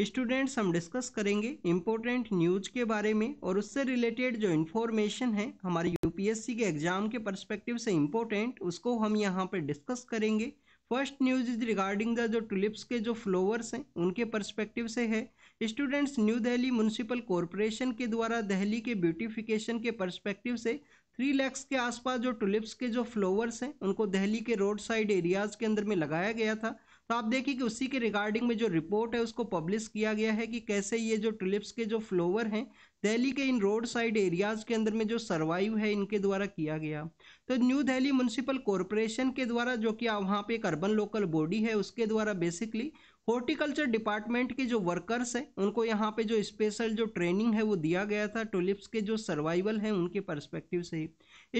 students हम discuss करेंगे important news के बारे में और उससे रिलेटेड जो इन्फॉर्मेशन है हमारे यूपीएससी के एग्जाम के परस्पेक्टिव से इम्पोर्टेंट उसको हम यहाँ पर डिस्कस करेंगे first news is regarding the जो टुलिप्स के जो फ्लोवर्स हैं उनके परस्पेक्टिव से है students New Delhi municipal corporation के द्वारा दिल्ली के ब्यूटिफिकेशन के परस्पेक्टिव से थ्री लैक्स के आसपास जो टुलिप्स के जो फ्लोवर्स हैं उनको दिल्ली के रोड साइड एरियाज़ के अंदर में लगाया गया था तो आप देखिए कि उसी के रिगार्डिंग में जो रिपोर्ट है उसको पब्लिश किया गया है कि कैसे ये जो ट्रिलिप्स के जो फ्लोवर हैं दिल्ली के इन रोड साइड एरियाज़ के अंदर में जो सर्वाइव है इनके द्वारा किया गया तो न्यू दिल्ली म्यूनसिपल कॉरपोरेशन के द्वारा जो कि वहाँ पे एक अर्बन लोकल बॉडी है उसके द्वारा बेसिकली हॉर्टिकल्चर डिपार्टमेंट के जो वर्कर्स हैं उनको यहाँ पे जो स्पेशल जो ट्रेनिंग है वो दिया गया था ट्यूलिप्स के जो सर्वाइवल हैं उनके परस्पेक्टिव से ही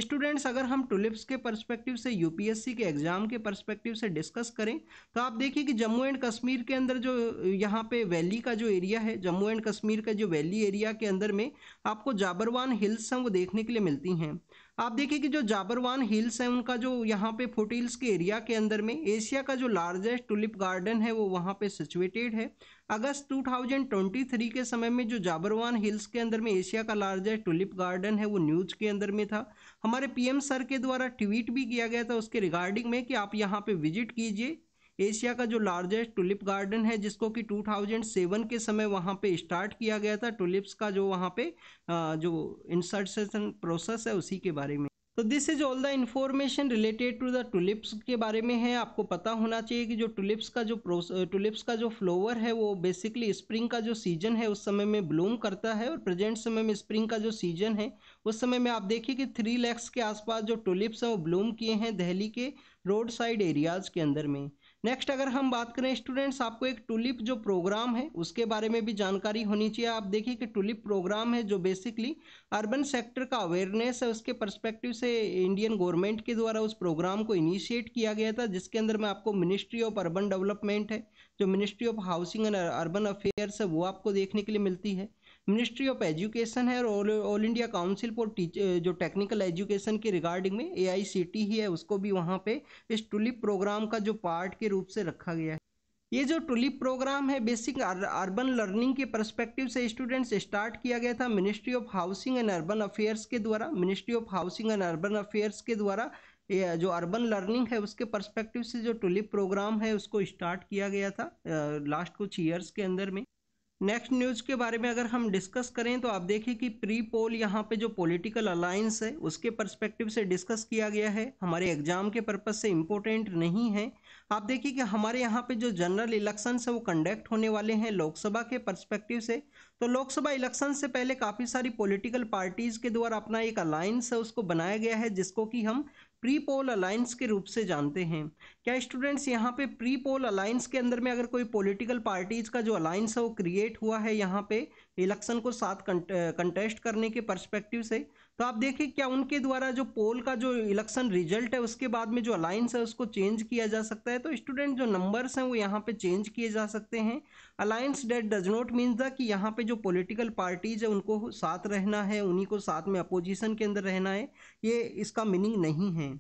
स्टूडेंट्स अगर हम टुलिप्स के परस्पेक्टिव से यूपीएससी के एग्जाम के परस्पेक्टिव से डिस्कस करें तो आप देखिए कि जम्मू एंड कश्मीर के अंदर जो यहाँ पे वैली का जो एरिया है जम्मू एंड कश्मीर का जो वैली एरिया के अंदर में आपको जाबरवान हिल्स हैं वो देखने के लिए मिलती हैं आप देखिए कि जो जाबरवान हिल्स हैं उनका जो यहाँ पे फोर्ट हिल्स के एरिया के अंदर में एशिया का जो लार्जेस्ट टुलिप गार्डन है वो वहाँ पे सिचुएटेड है अगस्त 2023 के समय में जो जाबरवान हिल्स के अंदर में एशिया का लार्जेस्ट टुलिप गार्डन है वो न्यूज के अंदर में था हमारे पीएम सर के द्वारा ट्वीट भी किया गया था उसके रिगार्डिंग में कि आप यहाँ पे विजिट कीजिए एशिया का जो लार्जेस्ट टुलिप गार्डन है जिसको कि 2007 के समय वहाँ पे स्टार्ट किया गया था टुलिप्स का जो वहाँ पे जो इंसर्टेशन प्रोसेस है उसी के बारे में तो this is all the information related to the tulips के बारे में है आपको पता होना चाहिए कि जो टुलिप्स का जो टुलिप्स का जो फ्लोवर है वो बेसिकली स्प्रिंग का जो सीजन है उस समय में ब्लूम करता है और प्रेजेंट समय में स्प्रिंग का जो सीजन है उस समय में आप देखिए कि थ्री लैक्स के आसपास जो टुलिप्स हैं वो ब्लूम किए हैं दहली के रोड साइड एरियाज़ के अंदर में नेक्स्ट अगर हम बात करें स्टूडेंट्स आपको एक टूलिप जो प्रोग्राम है उसके बारे में भी जानकारी होनी चाहिए आप देखिए कि टूलिप प्रोग्राम है जो बेसिकली अर्बन सेक्टर का अवेयरनेस है उसके परस्पेक्टिव से इंडियन गवर्नमेंट के द्वारा उस प्रोग्राम को इनिशिएट किया गया था जिसके अंदर में आपको मिनिस्ट्री ऑफ अर्बन डेवलपमेंट है जो ministry of housing and urban affairs है वो आपको देखने के लिए मिलती है मिनिस्ट्री ऑफ एजुकेशन है और ऑल इंडिया काउंसिल फॉर जो टेक्निकल एजुकेशन के रिगार्डिंग में ए ही e है उसको भी वहाँ पे इस टुलिप प्रोग्राम का जो पार्ट के रूप से रखा गया है ये जो टुलिप प्रोग्राम है बेसिक अर्बन लर्निंग के परस्पेक्टिव से स्टूडेंट्स स्टार्ट किया गया था ministry of housing and urban affairs के द्वारा ministry of housing and urban affairs के द्वारा जो अर्बन लर्निंग है उसके परस्पेक्टिव से जो टुलिप प्रोग्राम है उसको स्टार्ट किया गया था लास्ट कुछ ईयर्स के अंदर में नेक्स्ट न्यूज़ के बारे में अगर हम डिस्कस करें तो आप देखें कि प्री पोल यहाँ पे जो पॉलिटिकल अलायंस है उसके पर्सपेक्टिव से डिस्कस किया गया है हमारे एग्जाम के पर्पज से इम्पोर्टेंट नहीं है आप देखिए कि हमारे यहाँ पे जो जनरल इलेक्शन है वो कंडक्ट होने वाले हैं लोकसभा के पर्सपेक्टिव से तो लोकसभा इलेक्शन से पहले काफ़ी सारी पॉलिटिकल पार्टीज़ के द्वारा अपना एक अलायंस है उसको बनाया गया है जिसको कि हम प्री पोल अलायंस के रूप से जानते हैं क्या स्टूडेंट्स यहाँ पे प्री पोल अलायंस के अंदर में अगर कोई पॉलिटिकल पार्टीज़ का जो अलायंस है वो क्रिएट हुआ है यहाँ पे इलेक्शन को साथ कंटेस्ट करने के परस्पेक्टिव से तो आप देखिए क्या उनके द्वारा जो पोल का जो इलेक्शन रिजल्ट है उसके बाद में जो अलायंस है उसको चेंज किया जा सकता है तो स्टूडेंट जो नंबर्स हैं वो यहाँ पे चेंज किए जा सकते हैं alliance that does not means the कि यहाँ पे जो पॉलिटिकल पार्टीज है उनको साथ रहना है उन्हीं को साथ में अपोजिशन के अंदर रहना है ये इसका मीनिंग नहीं है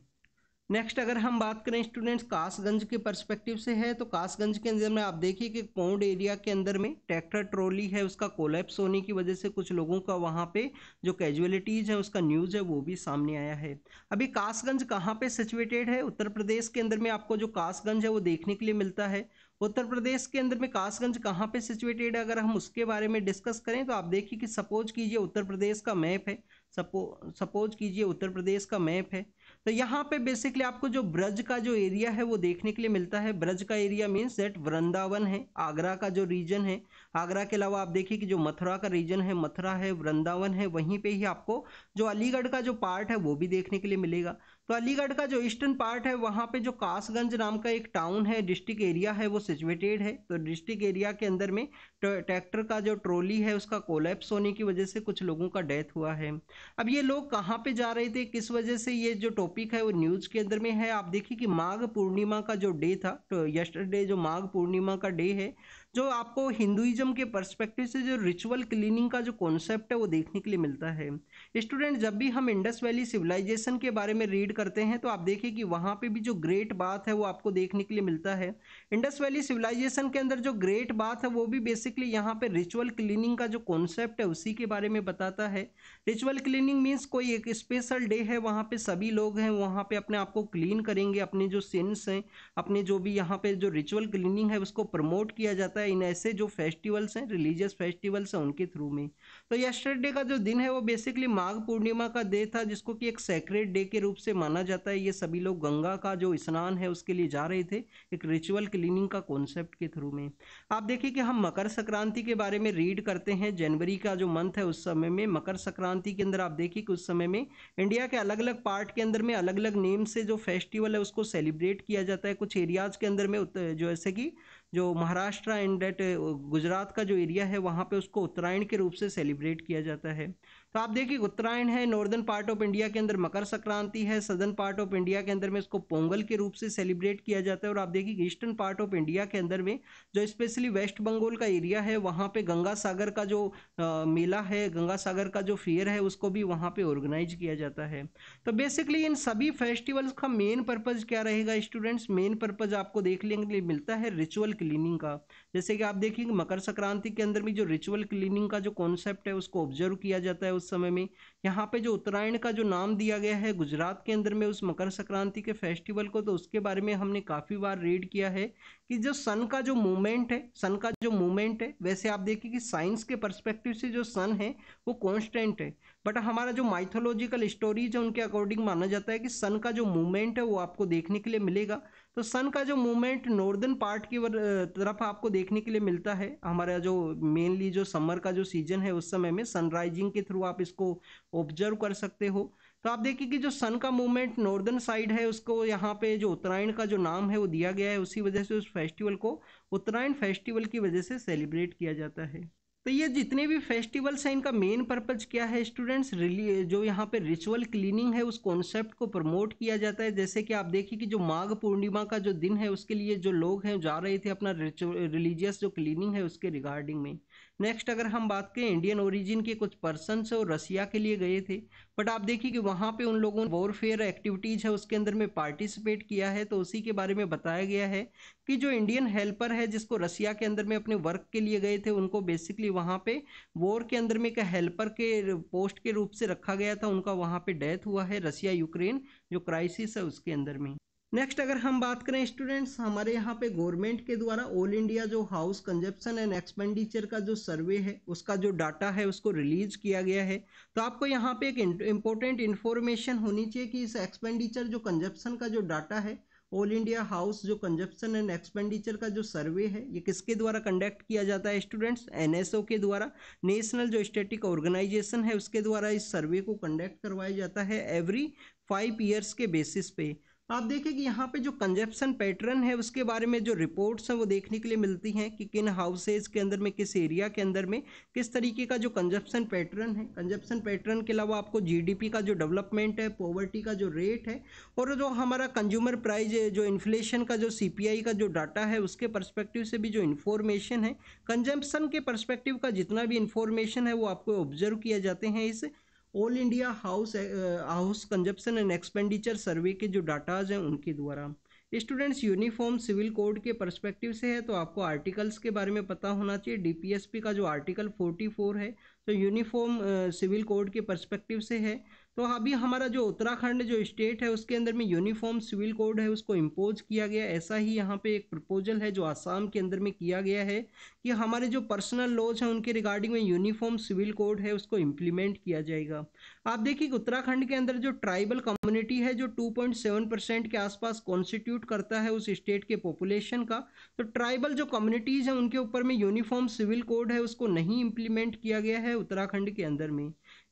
नेक्स्ट अगर हम बात करें स्टूडेंट्स कासगंज के परस्पेक्टिव से है तो कासगंज के अंदर में आप देखिए कि पौंड एरिया के अंदर में ट्रैक्टर ट्रॉली है उसका कोलैप्स होने की वजह से कुछ लोगों का वहाँ पे जो कैजुअलिटीज़ है उसका न्यूज़ है वो भी सामने आया है अभी कासगंज कहाँ पे सिचुएटेड है उत्तर प्रदेश के अंदर में आपको जो कासगंज है वो देखने के लिए मिलता है उत्तर प्रदेश के अंदर में कासगंज कहाँ पर सिचुएटेड है अगर हम उसके बारे में डिस्कस करें तो आप देखिए कि सपोज कीजिए उत्तर प्रदेश का मैप है सपो सपोज कीजिए उत्तर प्रदेश का मैप है तो यहाँ पे बेसिकली आपको जो ब्रज का जो एरिया है वो देखने के लिए मिलता है ब्रज का एरिया मीन्स दैट वृंदावन है आगरा का जो रीजन है आगरा के अलावा आप देखिए कि जो मथुरा का रीजन है मथुरा है वृंदावन है वहीं पे ही आपको जो अलीगढ़ का जो पार्ट है वो भी देखने के लिए मिलेगा तो अलीगढ़ का जो ईस्टर्न पार्ट है वहाँ पे जो कासगंज नाम का एक टाउन है डिस्ट्रिक्ट एरिया है वो सिचुएटेड है तो डिस्ट्रिक्ट एरिया के अंदर में ट्रैक्टर का जो ट्रॉली है उसका कोलैप्स होने की वजह से कुछ लोगों का डेथ हुआ है अब ये लोग कहाँ पे जा रहे थे किस वजह से ये जो टॉपिक है वो न्यूज़ के अंदर में है आप देखिए कि माघ पूर्णिमा का जो डे था तो यस्टरडे जो माघ पूर्णिमा का डे है जो आपको हिंदुइज्म के परस्पेक्टिव से जो रिचुअल क्लीनिंग का जो कॉन्सेप्ट है वो देखने के लिए मिलता है स्टूडेंट जब भी हम इंडस वैली सिविलाइजेशन के बारे में रीड करते हैं तो आप देखिए कि वहाँ पे भी जो ग्रेट बात है वो आपको देखने के लिए मिलता है इंडस वैली सिविलाइजेशन के अंदर जो ग्रेट बात है वो भी बेसिकली यहाँ पे रिचुअल क्लीनिंग का जो कॉन्सेप्ट है उसी के बारे में बताता है रिचुअल क्लीनिंग मीन्स कोई एक स्पेशल डे है वहाँ पर सभी लोग हैं वहाँ पर अपने आप को क्लीन करेंगे अपने जो सिंस हैं अपने जो भी यहाँ पर जो रिचुअल क्लीनिंग है उसको प्रमोट किया जाता है इन ऐसे जो फेस्टिवल्स हैं रिलीजियस फेस्टिवल्स हैं उनके थ्रू में तो यस्टरडे का जो दिन है वो बेसिकली माघ पूर्णिमा का डे था जिसको कि एक सेक्रेट डे के रूप से माना जाता है ये सभी लोग गंगा का जो स्नान है उसके लिए जा रहे थे एक रिचुअल क्लीनिंग का कॉन्सेप्ट के थ्रू में आप देखिए कि हम मकर संक्रांति के बारे में रीड करते हैं जनवरी का जो मंथ है उस समय में मकर संक्रांति के अंदर आप देखिए कि उस समय में इंडिया के अलग अलग पार्ट के अंदर में अलग अलग नेम से जो फेस्टिवल है उसको सेलिब्रेट किया जाता है कुछ एरियाज के अंदर में जैसे कि जो महाराष्ट्र एंड डेट गुजरात का जो एरिया है वहाँ पे उसको उत्तरायण के रूप से सेलिब्रेट किया जाता है तो आप देखिए उत्तरायण है नॉर्दर्न पार्ट ऑफ इंडिया के अंदर मकर संक्रांति है सदर्न पार्ट ऑफ इंडिया के अंदर में इसको पोंगल के रूप से सेलिब्रेट किया जाता है और आप देखिए ईस्टर्न पार्ट ऑफ इंडिया के अंदर में जो स्पेशली वेस्ट बंगाल का एरिया है वहाँ पे गंगा सागर का जो आ, मेला है गंगा सागर का जो फेयर है उसको भी वहाँ पर ऑर्गेनाइज किया जाता है तो बेसिकली इन सभी फेस्टिवल्स का मेन पर्पज़ क्या रहेगा स्टूडेंट्स मेन पर्पज़ आपको देख लेंगे मिलता है रिचुअल क्लीनिंग का जैसे कि आप देखेंगे मकर संक्रांति के अंदर भी जो रिचुअल क्लीनिंग का जो कॉन्सेप्ट है उसको ऑब्जर्व किया जाता है उस समय में यहाँ पे जो उत्तरायण का जो नाम दिया गया है गुजरात के अंदर में उस मकर संक्रांति के फेस्टिवल को तो उसके बारे में हमने काफ़ी बार रीड किया है कि जो सन का जो मूवमेंट है सन का जो मूवमेंट है वैसे आप देखिए कि साइंस के परस्पेक्टिव से जो सन है वो कॉन्स्टेंट है बट हमारा जो माइथोलॉजिकल स्टोरीज है उनके अकॉर्डिंग माना जाता है कि सन का जो मूवमेंट है वो आपको देखने के लिए मिलेगा तो सन का जो मूवमेंट नॉर्दर्न पार्ट की तरफ आपको देखने के लिए मिलता है हमारा जो मेनली जो समर का जो सीजन है उस समय में सनराइजिंग के थ्रू आप इसको ऑब्जर्व कर सकते हो तो आप देखिए कि जो सन का मूवमेंट नॉर्दर्न साइड है उसको यहाँ पे जो उत्तरायण का जो नाम है वो दिया गया है उसी वजह से उस फेस्टिवल को उत्तरायण फेस्टिवल की वजह से सेलिब्रेट किया जाता है तो ये जितने भी फेस्टिवल्स हैं इनका मेन पर्पज क्या है स्टूडेंट्स रिली जो यहाँ पे रिचुअल क्लीनिंग है उस कॉन्सेप्ट को प्रमोट किया जाता है जैसे कि आप देखिए कि जो माघ पूर्णिमा का जो दिन है उसके लिए जो लोग हैं जा रहे थे अपना रिचुअल रिलीजियस जो क्लीनिंग है उसके रिगार्डिंग में नेक्स्ट अगर हम बात करें इंडियन ओरिजिन के कुछ पर्सन है वो रसिया के लिए गए थे बट आप देखिए कि वहाँ पे उन लोगों ने वॉरफेयर एक्टिविटीज़ है उसके अंदर में पार्टिसिपेट किया है तो उसी के बारे में बताया गया है कि जो इंडियन हेल्पर है जिसको रसिया के अंदर में अपने वर्क के लिए गए थे उनको बेसिकली वहाँ पे वॉर के अंदर में एक हेल्पर के पोस्ट के रूप से रखा गया था उनका वहाँ पे डेथ हुआ है रसिया यूक्रेन जो क्राइसिस है उसके अंदर में नेक्स्ट अगर हम बात करें स्टूडेंट्स हमारे यहाँ पे गवर्नमेंट के द्वारा ऑल इंडिया जो हाउस कंजप्शन एंड एक्सपेंडिचर का जो सर्वे है उसका जो डाटा है उसको रिलीज किया गया है तो आपको यहाँ पे एक इम्पोर्टेंट इन्फॉर्मेशन होनी चाहिए कि इस एक्सपेंडिचर जो कंजप्शन का जो डाटा है ऑल इंडिया हाउस जो कंजप्शन एंड एक्सपेंडिचर का जो सर्वे है ये किसके द्वारा कंडक्ट किया जाता है स्टूडेंट्स एनएसओ के द्वारा नेशनल जो स्टेटिक ऑर्गेनाइजेशन है उसके द्वारा इस सर्वे को कंडक्ट करवाया जाता है एवरी फाइव ईयर्स के बेसिस पे आप देखें कि यहाँ पे जो कंजप्शन पैटर्न है उसके बारे में जो रिपोर्ट्स हैं वो देखने के लिए मिलती हैं कि किन हाउसेज के अंदर में किस एरिया के अंदर में किस तरीके का जो कंजप्शन पैटर्न है कंजप्शन पैटर्न के अलावा आपको जीडीपी का जो डेवलपमेंट है पॉवर्टी का जो रेट है और जो हमारा कंज्यूमर प्राइज जो इन्फ्लेशन का जो सी का जो डाटा है उसके परस्पेक्टिव से भी जो इन्फॉर्मेशन है कंजम्पशन के परस्पेक्टिव का जितना भी इन्फॉर्मेशन है वो आपको ऑब्जर्व किया जाते हैं इस all India house house consumption and expenditure survey के जो डाटाज हैं उनके द्वारा स्टूडेंट्स यूनिफॉर्म सिविल कोड के परस्पेक्टिव से है तो आपको आर्टिकल्स के बारे में पता होना चाहिए डीपीएसपी का जो आर्टिकल 44 है तो यूनिफॉर्म सिविल कोड के परस्पेक्टिव से है तो अभी हमारा जो उत्तराखंड जो स्टेट है उसके अंदर में यूनिफॉर्म सिविल कोड है उसको इम्पोज किया गया ऐसा ही यहाँ पे एक प्रपोजल है जो आसाम के अंदर में किया गया है कि हमारे जो पर्सनल लॉज हैं उनके रिगार्डिंग में यूनिफॉर्म सिविल कोड है उसको इम्प्लीमेंट किया जाएगा आप देखिए उत्तराखंड के अंदर जो ट्राइबल कम्युनिटी है जो टू परसेंट के आसपास कॉन्स्टिट्यूट करता है उस स्टेट के पॉपुलेशन का तो ट्राइबल जो कम्युनिटीज़ हैं उनके ऊपर में यूनिफॉर्म सिविल कोड है उसको नहीं इम्प्लीमेंट किया गया है उत्तराखंड के अंदर में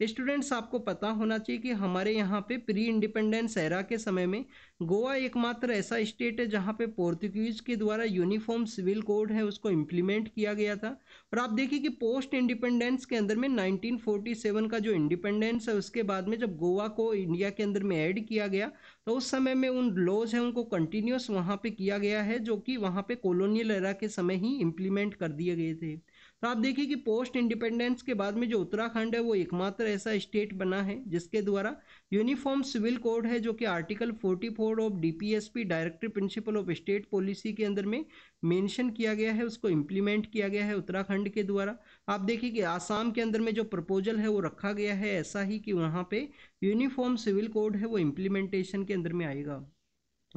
स्टूडेंट्स आपको पता होना चाहिए कि हमारे यहाँ पे प्री इंडिपेंडेंस एरा के समय में गोवा एकमात्र ऐसा स्टेट है जहाँ पे पोर्तुगीज के द्वारा यूनिफॉर्म सिविल कोड है उसको इम्प्लीमेंट किया गया था और आप देखिए कि पोस्ट इंडिपेंडेंस के अंदर में 1947 का जो इंडिपेंडेंस है उसके बाद में जब गोवा को इंडिया के अंदर में ऐड किया गया तो उस समय में उन लॉज हैं उनको कंटिन्यूस वहाँ पर किया गया है जो कि वहाँ पर कॉलोनियल एरा के समय ही इम्प्लीमेंट कर दिए गए थे तो आप देखिए कि पोस्ट इंडिपेंडेंस के बाद में जो उत्तराखंड है वो एकमात्र ऐसा स्टेट बना है जिसके द्वारा यूनिफॉर्म सिविल कोड है जो कि article 44 of DPSP directory principle of state policy के अंदर में मेंशन किया गया है उसको इम्प्लीमेंट किया गया है उत्तराखंड के द्वारा आप देखिए कि आसाम के अंदर में जो प्रपोजल है वो रखा गया है ऐसा ही कि वहाँ पर यूनिफॉर्म सिविल कोड है वो इम्प्लीमेंटेशन के अंदर में आएगा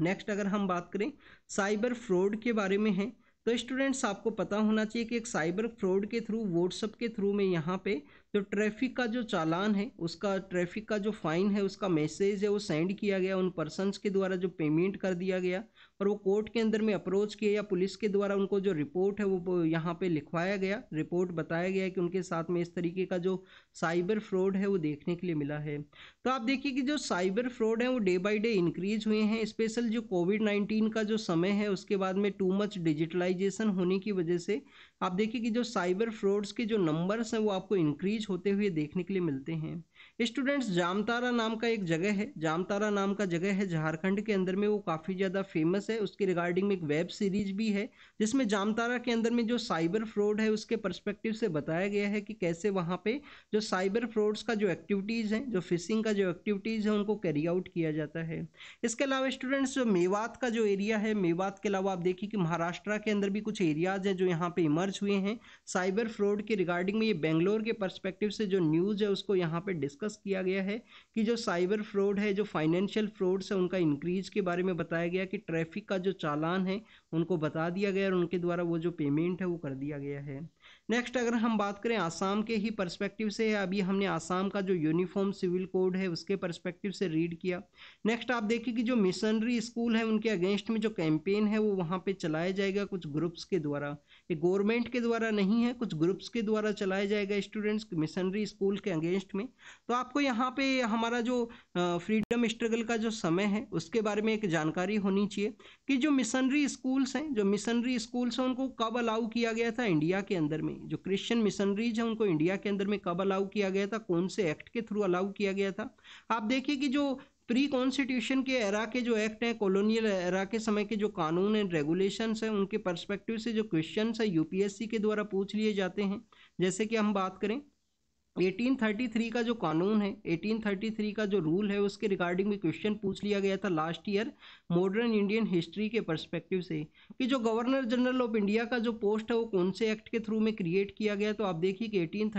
नेक्स्ट अगर हम बात करें साइबर फ्रॉड के बारे में है तो स्टूडेंट्स आपको पता होना चाहिए कि एक साइबर फ्रॉड के थ्रू व्हाट्सअप के थ्रू में यहाँ पे जो ट्रैफिक का जो चालान है उसका ट्रैफिक का जो फाइन है उसका मैसेज है वो सेंड किया गया उन पर्सनस के द्वारा जो पेमेंट कर दिया गया और वो कोर्ट के अंदर में अप्रोच किए या पुलिस के द्वारा उनको जो रिपोर्ट है वो यहाँ पे लिखवाया गया रिपोर्ट बताया गया कि उनके साथ में इस तरीके का जो साइबर फ्रॉड है वो देखने के लिए मिला है तो आप देखिए कि जो साइबर फ्रॉड है वो डे बाई डे इंक्रीज हुए हैं स्पेशल जो कोविड नाइन्टीन का जो समय है उसके बाद में टू मच डिजिटलाइजेशन होने की वजह से आप देखिए कि जो साइबर फ्रॉड्स के जो नंबर्स हैं वो आपको इंक्रीज होते हुए देखने के लिए मिलते हैं स्टूडेंट्स जामतारा नाम का एक जगह है जामतारा नाम का जगह है झारखंड के अंदर में वो काफ़ी ज़्यादा फेमस है उसके रिगार्डिंग में एक वेब सीरीज भी है जिसमें जामतारा के अंदर में जो साइबर फ्रॉड है उसके परस्पेक्टिव से बताया गया है कि कैसे वहाँ पे जो साइबर फ्रॉड्स का जो एक्टिविटीज़ हैं जो फिशिंग का जो एक्टिविटीज़ है उनको कैरी आउट किया जाता है इसके अलावा स्टूडेंट्स जो मेवात का जो एरिया है मेवात के अलावा आप देखिए कि महाराष्ट्र के अंदर भी कुछ एरियाज़ हैं जो यहाँ पर इमर्ज हुए हैं साइबर फ्रॉड के रिगार्डिंग में ये बेंगलोर के परस्पेक्टिव से जो न्यूज़ है उसको यहाँ पर डिस्कस डिस्कस किया गया है कि जो साइबर फ्रॉड है जो फाइनेंशियल फ्रॉड्स है उनका इंक्रीज के बारे में बताया गया कि ट्रैफिक का जो चालान है उनको बता दिया गया और उनके द्वारा वो जो पेमेंट है वो कर दिया गया है नेक्स्ट अगर हम बात करें आसाम के ही पर्सपेक्टिव से अभी हमने आसाम का जो यूनिफॉर्म सिविल कोड है उसके पर्सपेक्टिव से रीड किया नेक्स्ट आप देखिए कि जो मिशनरी स्कूल है उनके अगेंस्ट में जो कैंपेन है वो वहाँ पे चलाया जाएगा कुछ ग्रुप्स के द्वारा ये गवर्नमेंट के द्वारा नहीं है कुछ ग्रुप्स के द्वारा चलाया जाएगा स्टूडेंट्स मिशनरी स्कूल के अगेंस्ट में तो आपको यहाँ पे हमारा जो फ्रीडम स्ट्रगल का जो समय है उसके बारे में एक जानकारी होनी चाहिए कि जो मिशनरी स्कूल्स हैं जो मिशनरी स्कूल्स हैं उनको कब अलाउ किया गया था इंडिया के अंदर में जो क्रिश्चियन मिशनरीज हैं उनको इंडिया के अंदर में कब अलाउ किया गया था कौन से एक्ट के थ्रू अलाउ किया गया था आप देखिए कि जो प्री कॉन्स्टिट्यूशन के एरा के जो एक्ट हैं कॉलोनियल एरा के समय के जो कानून एंड रेगुलेशन है उनके परस्पेक्टिव से जो क्वेश्चन है यूपीएससी के द्वारा पूछ लिए जाते हैं जैसे कि हम बात करें 1833 का जो कानून है 1833 का जो रूल है उसके रिगार्डिंग भी क्वेश्चन पूछ लिया गया था last year modern Indian history के पर्सपेक्टिव से कि जो गवर्नर जनरल ऑफ इंडिया का जो पोस्ट है वो कौन से एक्ट के थ्रू में क्रिएट किया गया तो आप देखिए कि एटीन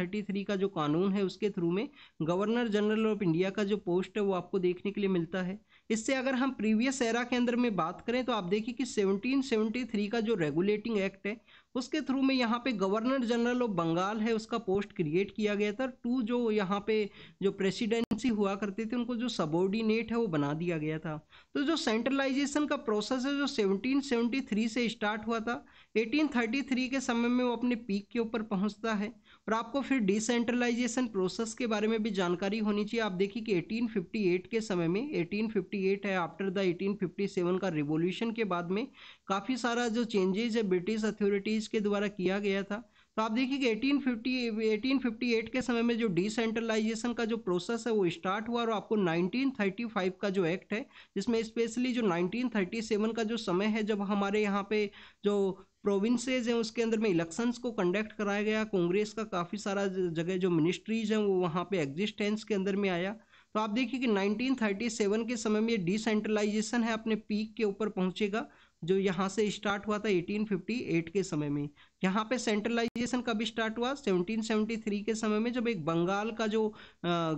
का जो कानून है उसके थ्रू में गवर्नर जनरल ऑफ इंडिया का जो पोस्ट है वो आपको देखने के लिए मिलता है इससे अगर हम प्रीवियस एरा के अंदर में बात करें तो आप देखिए कि 1773 का जो रेगुलेटिंग एक्ट है उसके थ्रू में यहाँ पे गवर्नर जनरल ऑफ बंगाल है उसका पोस्ट क्रिएट किया गया था टू जो यहाँ पे जो प्रेसिडेंसी हुआ करते थे उनको जो सबोर्डिनेट है वो बना दिया गया था तो जो सेंट्रलाइजेशन का प्रोसेस है जो 1773 से स्टार्ट हुआ था 1833 के समय में वो अपने पीक के ऊपर पहुँचता है और आपको फिर डिसेंट्रलाइजेशन प्रोसेस के बारे में भी जानकारी होनी चाहिए आप देखिए कि 1858 के समय में 1858 है आफ्टर द 1857 का रिवोल्यूशन के बाद में काफ़ी सारा जो चेंजेज है ब्रिटिश अथॉरिटीज़ के द्वारा किया गया था तो आप देखिए कि 1850 1858 के समय में जो डिसेंट्रलाइजेशन का जो प्रोसेस है वो स्टार्ट हुआ और आपको 1935 का जो एक्ट है जिसमें स्पेशली जो 1937 का जो समय है जब हमारे यहाँ पे जो प्रोविंसेज हैं उसके अंदर में इलेक्शंस को कंडक्ट कराया गया कांग्रेस का काफ़ी सारा जगह जो मिनिस्ट्रीज हैं वो वहाँ पे एग्जिस्टेंस के अंदर में आया तो आप देखिए कि 1937 के समय में ये डिसेंट्रलाइजेशन है अपने पीक के ऊपर पहुंचेगा जो यहाँ से स्टार्ट हुआ था 1858 के समय में यहाँ पे सेंट्रलाइजेशन कब स्टार्ट हुआ 1773 के समय में जब एक बंगाल का जो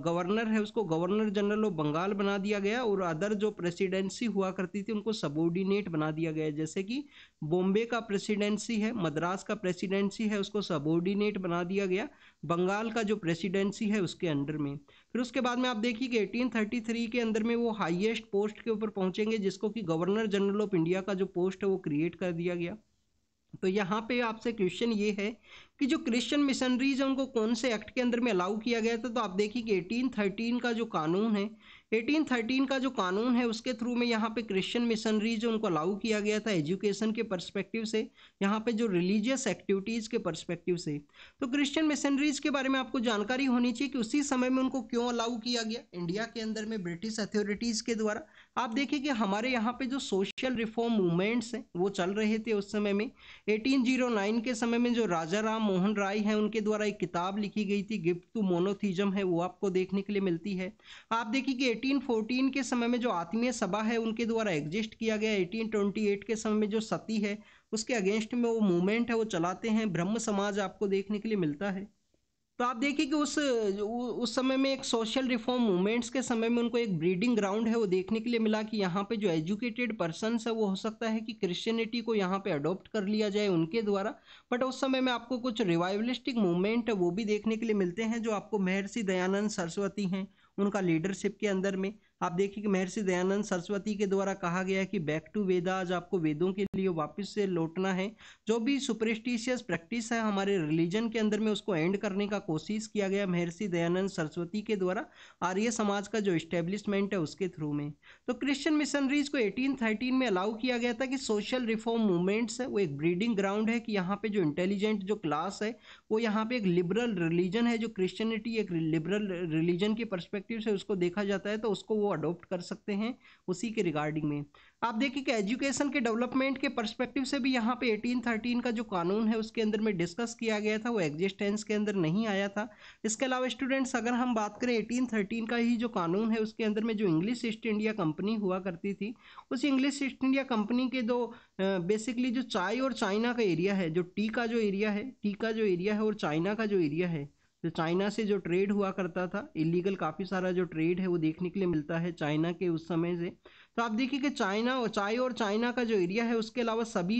गवर्नर है उसको गवर्नर जनरल ऑफ बंगाल बना दिया गया और अदर जो प्रेसिडेंसी हुआ करती थी उनको सबोर्डिनेट बना दिया गया जैसे कि बॉम्बे का प्रेसिडेंसी है मद्रास का प्रेसिडेंसी है उसको सबोर्डिनेट बना दिया गया बंगाल का जो प्रेसिडेंसी है उसके अंडर में फिर उसके बाद में आप देखिए कि एटीन के अंदर में वो हाइएस्ट पोस्ट के ऊपर पहुँचेंगे जिसको कि गवर्नर जनरल ऑफ इंडिया का जो पोस्ट है वो क्रिएट कर दिया गया तो यहाँ पे आपसे क्वेश्चन ये है कि जो क्रिश्चियन मिशनरीज हैं उनको कौन से एक्ट के अंदर में अलाउ किया गया था तो आप देखिए कि थर्टीन का जो कानून है थर्टीन का जो कानून है उसके थ्रू में यहाँ पे क्रिश्चियन मिशनरीज उनको अलाउ किया गया था एजुकेशन के परस्पेक्टिव से यहाँ पे जो रिलीजियस एक्टिविटीज़ के परस्पेक्टिव से तो क्रिश्चियन मिशनरीज के बारे में आपको जानकारी होनी चाहिए कि उसी समय में उनको क्यों अलाउ किया गया इंडिया के अंदर में ब्रिटिश अथॉरिटीज़ के द्वारा आप देखिए कि हमारे यहाँ पे जो सोशल रिफॉर्म मूवमेंट्स हैं वो चल रहे थे उस समय में 1809 के समय में जो राजा राम मोहन राय हैं उनके द्वारा एक किताब लिखी गई थी गिफ्ट टू मोनोथीजम है वो आपको देखने के लिए मिलती है आप देखिए कि 1814 के समय में जो आत्मीय सभा है उनके द्वारा एग्जिस्ट किया गया एटीन के समय में जो सती है उसके अगेंस्ट में वो मूवमेंट है वो चलाते हैं ब्रह्म समाज आपको देखने के लिए मिलता है तो आप देखिए कि उस उस समय में एक सोशल रिफॉर्म मूवमेंट्स के समय में उनको एक ब्रीडिंग ग्राउंड है वो देखने के लिए मिला कि यहाँ पे जो एजुकेटेड पर्सन है वो हो सकता है कि क्रिश्चियनिटी को यहाँ पे अडोप्ट कर लिया जाए उनके द्वारा बट उस समय में आपको कुछ रिवाइवलिस्टिक मूवमेंट है वो भी देखने के लिए मिलते हैं जो आपको महर्षि दयानंद सरस्वती हैं उनका लीडरशिप के अंदर में आप देखिए कि महर्षि दयानंद सरस्वती के द्वारा कहा गया है कि बैक टू वेदाज आपको वेदों के लिए वापस से लौटना है जो भी सुपरस्टिशियस प्रैक्टिस है हमारे रिलीजन के अंदर में उसको एंड करने का कोशिश किया गया महर्षि दयानंद सरस्वती के द्वारा आर्य समाज का जो इस्टेब्लिशमेंट है उसके थ्रू में तो क्रिश्चियन मिशनरीज को 1813 में अलाउ किया गया था कि सोशल रिफॉर्म मूवमेंट्स है वो एक ब्रीडिंग ग्राउंड है कि यहाँ पर जो इंटेलिजेंट जो क्लास है वो यहाँ पर एक लिबरल रिलीजन है जो क्रिश्चनिटी एक लिबरल रिलीजन के परस्पेक्टिव से उसको देखा जाता है तो उसको वो अडोप्ट कर सकते हैं उसी के रिगार्डिंग में आप देखिए कि एजुकेशन के डेवलपमेंट के परस्पेक्टिव से भी यहाँ पे 1813 का जो कानून है उसके अंदर में डिस्कस किया गया था वो एग्जिस्टेंस के अंदर नहीं आया था इसके अलावा स्टूडेंट्स अगर हम बात करें 1813 का ही जो कानून है उसके अंदर में जो इंग्लिश ईस्ट इंडिया कंपनी हुआ करती थी उस इंग्लिश ईस्ट इंडिया कंपनी के दो बेसिकली जो चाय और चाइना का एरिया है जो टी का जो एरिया है टी का जो एरिया है और चाइना का जो एरिया है तो चाइना से जो ट्रेड हुआ करता था इलीगल काफ़ी सारा जो ट्रेड है वो देखने के लिए मिलता है चाइना के उस समय से तो आप देखिए कि चाइना चाय और चाइना का जो एरिया है उसके अलावा सभी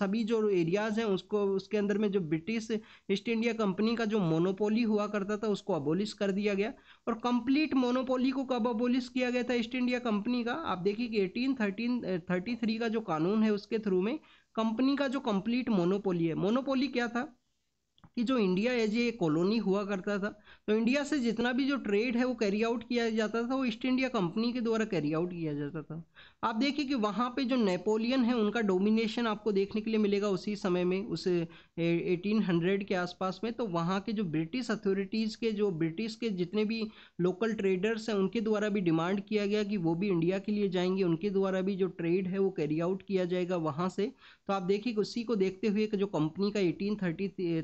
सभी जो एरियाज़ हैं उसको उसके अंदर में जो ब्रिटिश ईस्ट इंडिया कंपनी का जो मोनोपोली हुआ करता था उसको अबोलिश कर दिया गया और कंप्लीट मोनोपोली को कब अबोलिश किया गया था ईस्ट इंडिया कंपनी का आप देखिए कि एटीन थर्टीन थर्टी थ्री का जो कानून है उसके थ्रू में कंपनी का जो कंप्लीट मोनोपोली है मोनोपोली क्या था कि जो इंडिया एज ए कॉलोनी हुआ करता था तो इंडिया से जितना भी जो ट्रेड है वो कैरी आउट किया जाता था वो ईस्ट इंडिया कंपनी के द्वारा कैरी आउट किया जाता था आप देखिए कि वहाँ पे जो नेपोलियन है उनका डोमिनेशन आपको देखने के लिए मिलेगा उसी समय में उस 1800 के आसपास में तो वहाँ के जो ब्रिटिश अथॉरिटीज़ के जो ब्रिटिश के जितने भी लोकल ट्रेडर्स हैं उनके द्वारा भी डिमांड किया गया कि वो भी इंडिया के लिए जाएंगे उनके द्वारा भी जो ट्रेड है वो कैरी आउट किया जाएगा वहाँ से तो आप देखिए उसी को देखते हुए जो कंपनी का एटीन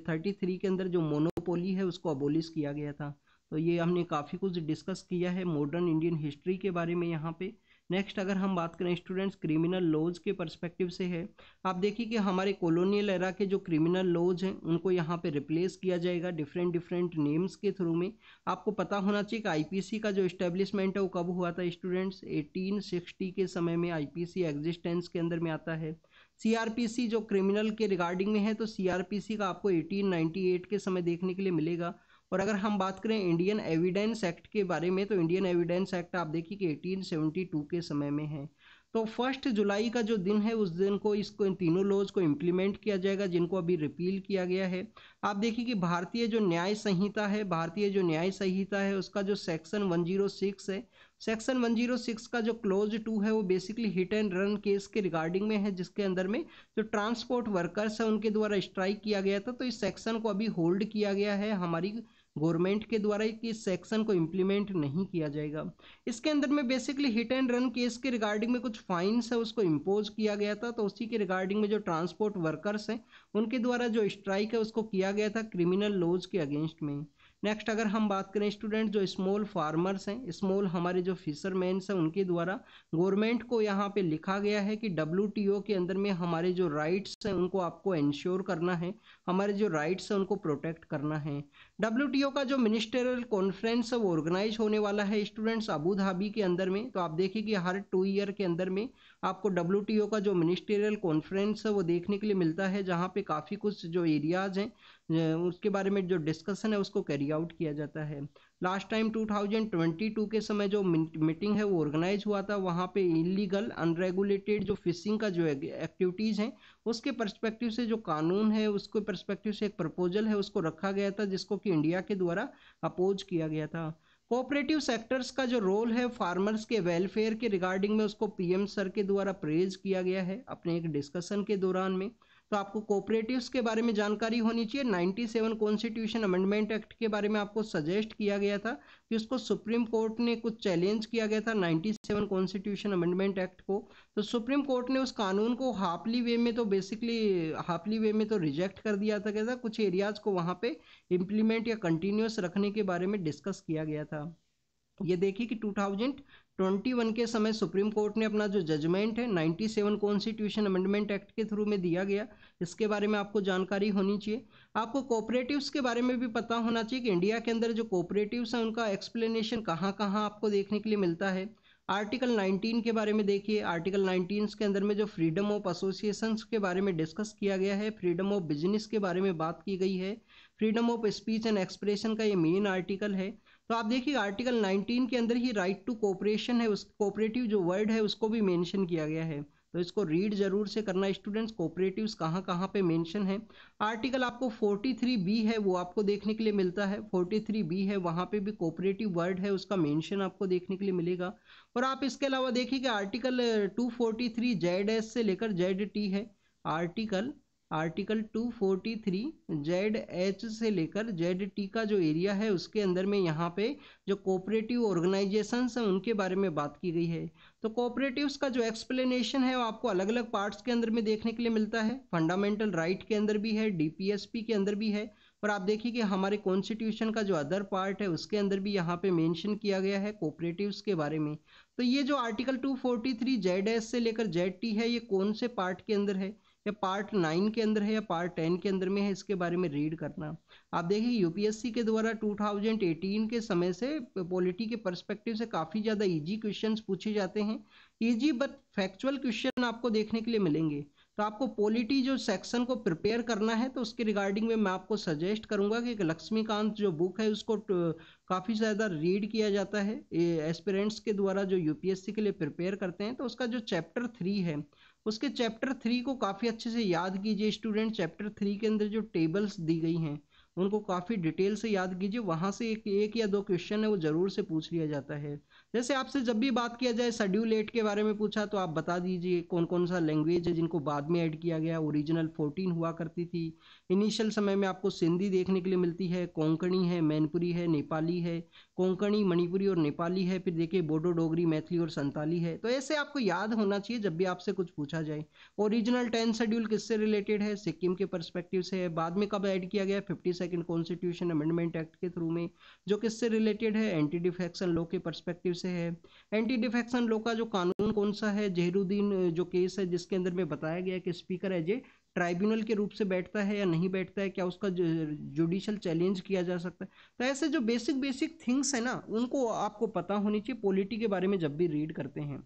थर्टी के अंदर जो मोनोपोली है उसको अबोलिश किया गया था तो ये हमने काफ़ी कुछ डिस्कस किया है मॉडर्न इंडियन हिस्ट्री के बारे में यहाँ पर नेक्स्ट अगर हम बात करें स्टूडेंट्स क्रिमिनल लॉज के परस्पेक्टिव से है आप देखिए कि हमारे कॉलोनियल एरा के जो क्रिमिनल लॉज हैं उनको यहाँ पे रिप्लेस किया जाएगा डिफरेंट डिफरेंट नेम्स के थ्रू में आपको पता होना चाहिए कि आईपीसी का जो इस्टेब्लिशमेंट है वो कब हुआ था स्टूडेंट्स 1860 के समय में आईपीसी एग्जिस्टेंस के अंदर में आता है सी जो क्रिमिनल के रिगार्डिंग में है तो सी का आपको 1898 के समय देखने के लिए मिलेगा और अगर हम बात करें इंडियन एविडेंस एक्ट के बारे में तो इंडियन एविडेंस एक्ट आप देखिए कि एटीन के समय में है तो फर्स्ट जुलाई का जो दिन है उस दिन को इसको इन तीनों लॉज को इम्प्लीमेंट किया जाएगा जिनको अभी रिपील किया गया है आप देखिए कि भारतीय जो न्याय संहिता है भारतीय जो न्याय संहिता है उसका जो सेक्शन 106 है सेक्शन 106 का जो क्लोज टू है वो basically hit and run case के रिगार्डिंग में है जिसके अंदर में जो ट्रांसपोर्ट वर्कर्स हैं उनके द्वारा स्ट्राइक किया गया था तो इस सेक्शन को अभी होल्ड किया गया है हमारी गवर्नमेंट के द्वारा कि इस सेक्शन को इम्प्लीमेंट नहीं किया जाएगा इसके अंदर में basically hit and run case के रिगार्डिंग में कुछ फाइन्स है उसको इम्पोज किया गया था तो उसी के रिगार्डिंग में जो ट्रांसपोर्ट वर्कर्स हैं उनके द्वारा जो स्ट्राइक है उसको किया गया था क्रिमिनल लॉज के अगेंस्ट में नेक्स्ट अगर हम बात करें स्टूडेंट जो स्मॉल फार्मर्स हैं स्मॉल हमारे जो फिशरमैन हैं उनके द्वारा गवर्नमेंट को यहाँ पे लिखा गया है कि डब्ल्यू के अंदर में हमारे जो राइट्स हैं उनको आपको इंश्योर करना है हमारे जो राइट्स हैं उनको प्रोटेक्ट करना है डब्ल्यू का जो मिनिस्टरल कॉन्फ्रेंस है वो ऑर्गेनाइज होने वाला है स्टूडेंट्स अबू धाबी के अंदर में तो आप देखिए कि हर टू ईयर के अंदर में आपको डब्ल्यू का जो मिनिस्टेरियल कॉन्फ्रेंस है वो देखने के लिए मिलता है जहाँ पे काफ़ी कुछ जो एरियाज हैं उसके बारे में जो डिस्कशन है उसको कैरी आउट किया जाता है लास्ट टाइम 2022 के समय जो मीटिंग है वो ऑर्गेनाइज हुआ था वहाँ पे इलीगल अनरेगुलेटेड जो फिशिंग का जो एक्टिविटीज़ हैं उसके पर्सपेक्टिव से जो कानून है उसके पर्सपेक्टिव से एक प्रपोजल है उसको रखा गया था जिसको कि इंडिया के द्वारा अपोज किया गया था कोऑपरेटिव सेक्टर्स का जो रोल है फार्मर्स के वेलफेयर के रिगार्डिंग में उसको पीएम सर के द्वारा प्रेज किया गया है अपने एक डिस्कशन के दौरान में तो आपको कोऑपरेटिव्स के बारे में जानकारी होनी चाहिए 97 कॉन्स्टिट्यूशन अमेंडमेंट एक्ट के बारे में आपको सजेस्ट किया गया था कि उसको सुप्रीम कोर्ट ने कुछ चैलेंज किया गया था 97 कॉन्स्टिट्यूशन अमेंडमेंट एक्ट को तो सुप्रीम कोर्ट ने उस कानून को हाफली वे में तो बेसिकली हाफली वे में तो रिजेक्ट कर दिया था कहता कुछ एरियाज को वहाँ पे इम्प्लीमेंट या कंटिन्यूस रखने के बारे में डिस्कस किया गया था ये देखिए कि 2000 21 के समय सुप्रीम कोर्ट ने अपना जो जजमेंट है 97 कॉन्स्टिट्यूशन अमेंडमेंट एक्ट के थ्रू में दिया गया इसके बारे में आपको जानकारी होनी चाहिए आपको कोऑपरेटिव्स के बारे में भी पता होना चाहिए कि इंडिया के अंदर जो कोऑपरेटिव्स हैं उनका एक्सप्लेनेशन कहाँ कहाँ आपको देखने के लिए मिलता है आर्टिकल 19 के बारे में देखिए आर्टिकल 19 के अंदर में जो फ्रीडम ऑफ एसोसिएशन के बारे में डिस्कस किया गया है फ्रीडम ऑफ बिजनेस के बारे में बात की गई है freedom of speech and expression का ये मेन आर्टिकल है तो आप देखिए आर्टिकल 19 के अंदर ही राइट टू कोऑपरेशन है उस कोऑपरेटिव जो वर्ड है उसको भी मेंशन किया गया है तो इसको रीड जरूर से करना स्टूडेंट्स कोऑपरेटिव्स कहाँ कहाँ पे मेंशन है आर्टिकल आपको 43 बी है वो आपको देखने के लिए मिलता है 43 बी है वहाँ पे भी कोऑपरेटिव वर्ड है उसका मेंशन आपको देखने के लिए मिलेगा और आप इसके अलावा देखिए कि आर्टिकल टू जेड एस से लेकर जेड टी है आर्टिकल आर्टिकल 243 जेड एच से लेकर जेड टी का जो एरिया है उसके अंदर में यहाँ पे जो कोऑपरेटिव ऑर्गेनाइजेशंस हैं उनके बारे में बात की गई है तो कोऑपरेटिव्स का जो एक्सप्लेनेशन है वो आपको अलग अलग पार्ट्स के अंदर में देखने के लिए मिलता है फंडामेंटल राइट right के अंदर भी है डीपीएसपी के अंदर भी है और आप देखिए कि हमारे कॉन्स्टिट्यूशन का जो अदर पार्ट है उसके अंदर भी यहाँ पे मेंशन किया गया है कोऑपरेटिव्स के बारे में तो ये जो आर्टिकल 243 जेड एस से लेकर जेड टी है ये कौन से पार्ट के अंदर है ये पार्ट नाइन के अंदर है या पार्ट टेन के अंदर में है इसके बारे में रीड करना आप देखिए यूपीएससी के द्वारा 2018 के समय से पॉलिटी के परस्पेक्टिव से काफ़ी ज़्यादा इजी क्वेश्चन पूछे जाते हैं इजी बट फैक्चुअल क्वेश्चन आपको देखने के लिए मिलेंगे तो आपको पॉलिटी जो सेक्शन को प्रिपेयर करना है तो उसके रिगार्डिंग में मैं आपको सजेस्ट करूंगा कि लक्ष्मीकांत जो बुक है उसको काफ़ी ज़्यादा रीड किया जाता है एस्पिरेंट्स के द्वारा जो यूपीएससी के लिए प्रिपेयर करते हैं तो उसका जो चैप्टर थ्री है उसके चैप्टर थ्री को काफ़ी अच्छे से याद कीजिए स्टूडेंट चैप्टर थ्री के अंदर जो टेबल्स दी गई हैं उनको काफ़ी डिटेल से याद कीजिए वहाँ से एक एक या दो क्वेश्चन है वो ज़रूर से पूछ लिया जाता है जैसे आपसे जब भी बात किया जाए शेड्यूल एट के बारे में पूछा तो आप बता दीजिए कौन कौन सा लैंग्वेज है जिनको बाद में ऐड किया गया ओरिजिनल फोर्टीन हुआ करती थी इनिशियल समय में आपको सिंधी देखने के लिए मिलती है कोंकणी है मैनपुरी है नेपाली है कोंकणी मणिपुरी और नेपाली है फिर देखिए बोडो डोगरी मैथिली और संताली है तो ऐसे आपको याद होना चाहिए जब भी आपसे कुछ पूछा जाए ओरिजिनल टेंथ शेड्यूल किससे रिलेटेड है सिक्किम के परस्पेक्टिव से है बाद में कब ऐड किया गया fifty second constitution amendment act के थ्रू में जो किससे रिलेटेड है एंटी डिफेक्शन लॉ के परस्पेक्टिव से है एंटी डिफेक्शन लॉ का जो कानून कौन सा है जहरुद्दीन जो केस है जिसके अंदर में बताया गया कि स्पीकर एज ए ट्राइब्यूनल के रूप से बैठता है या नहीं बैठता है क्या उसका जुडिशल चैलेंज किया जा सकता है तो ऐसे जो बेसिक बेसिक थिंग्स है ना उनको आपको पता होनी चाहिए पॉलिटी के बारे में जब भी रीड करते हैं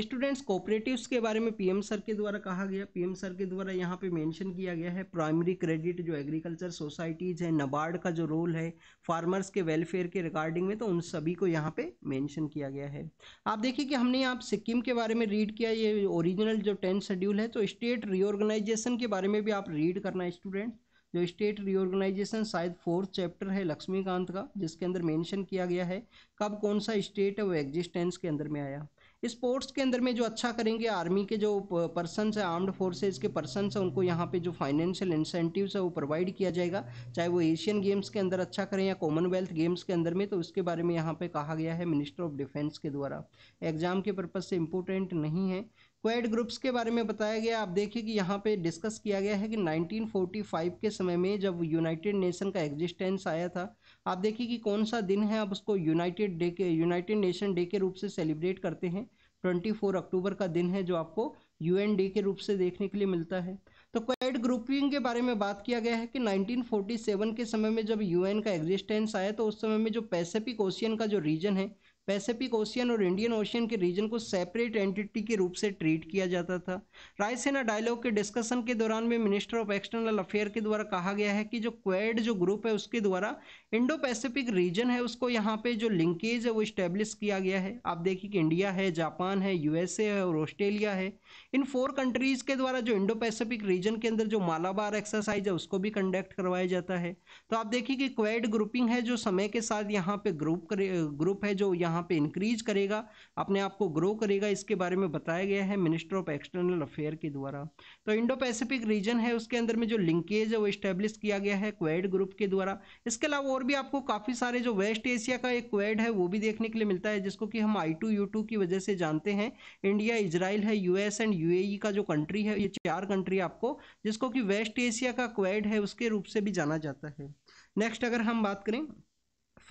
स्टूडेंट्स कोऑपरेटिव्स के बारे में पीएम सर के द्वारा कहा गया पीएम सर के द्वारा यहाँ पे मेंशन किया गया है प्राइमरी क्रेडिट जो एग्रीकल्चर सोसाइटीज़ है नबार्ड का जो रोल है फार्मर्स के वेलफेयर के रिगार्डिंग में तो उन सभी को यहाँ पे मेंशन किया गया है आप देखिए कि हमने आप सिक्किम के बारे में रीड किया ये ओरिजिनल जो टेंथ शेड्यूल है तो स्टेट रीऑर्गेनाइजेशन के बारे में भी आप रीड करना है स्टूडेंट जो स्टेट रीऑर्गेनाइजेशन शायद फोर्थ चैप्टर है लक्ष्मीकांत का जिसके अंदर मेंशन किया गया है कब कौन सा स्टेट है वो एग्जिस्टेंस के अंदर में आया स्पोर्ट्स के अंदर में जो अच्छा करेंगे आर्मी के जो पर्सनस है आर्म्ड फोर्सेज के पर्सनस हैं उनको यहाँ पे जो फाइनेंशियल इंसेंटिव है वो प्रोवाइड किया जाएगा चाहे वो एशियन गेम्स के अंदर अच्छा करें या कॉमनवेल्थ गेम्स के अंदर में तो उसके बारे में यहाँ पे कहा गया है मिनिस्टर ऑफ डिफेंस के द्वारा एग्जाम के पर्पज से इंपोर्टेंट नहीं है क्वेड ग्रुप्स के बारे में बताया गया आप देखिए कि यहाँ पे डिस्कस किया गया है कि 1945 के समय में जब यूनाइटेड नेशन का एग्जिस्टेंस आया था आप देखिए कि कौन सा दिन है आप उसको यूनाइटेड डे के यूनाइटेड नेशन डे के रूप से सेलिब्रेट करते हैं 24 अक्टूबर का दिन है जो आपको यू डे के रूप से देखने के लिए मिलता है तो क्वेड ग्रुपिंग के बारे में बात किया गया है कि 1947 के समय में जब यूएन का एग्जिस्टेंस आया तो उस समय में जो पैसिफिक ओशियन का जो रीजन है पैसिफिक ओशियन और इंडियन ओशियन के रीजन को सेपरेट एंटिटी के रूप से ट्रीट किया जाता था रायसेना डायलॉग के डिस्कशन के दौरान भी मिनिस्टर ऑफ एक्सटर्नल अफेयर के द्वारा कहा गया है कि जो क्वेड जो ग्रुप है उसके द्वारा इंडो पैसिफिक रीजन है उसको यहाँ पे जो लिंकेज है वो स्टेब्लिश किया गया है आप देखिए कि इंडिया है जापान है यूएसए है और ऑस्ट्रेलिया है इन फोर कंट्रीज़ के द्वारा जो इंडो पैसिफिक रीजन के अंदर जो मालाबार एक्सरसाइज है उसको भी कंडक्ट करवाया जाता है तो आप देखिए कि क्वेड ग्रुपिंग है जो समय के साथ यहाँ पे ग्रुप ग्रुप है जो यहाँ यहाँ पे इंक्रीज करेगा अपने आप को ग्रो करेगा इसके बारे में बताया गया है मिनिस्टर ऑफ एक्सटर्नल अफेयर के द्वारा तो इंडो पैसिफिक रीजन है उसके अंदर में जो लिंकेज है वो इस्टेब्लिश किया गया है क्वेड ग्रुप के द्वारा इसके अलावा और भी आपको काफ़ी सारे जो वेस्ट एशिया का एक क्वेड है वो भी देखने के लिए मिलता है जिसको कि हम आई टू की वजह से जानते हैं इंडिया इजराइल है यूएस एंड यू का जो कंट्री है ये चार कंट्री आपको जिसको कि वेस्ट एशिया का क्वेड है उसके रूप से भी जाना जाता है नेक्स्ट अगर हम बात करें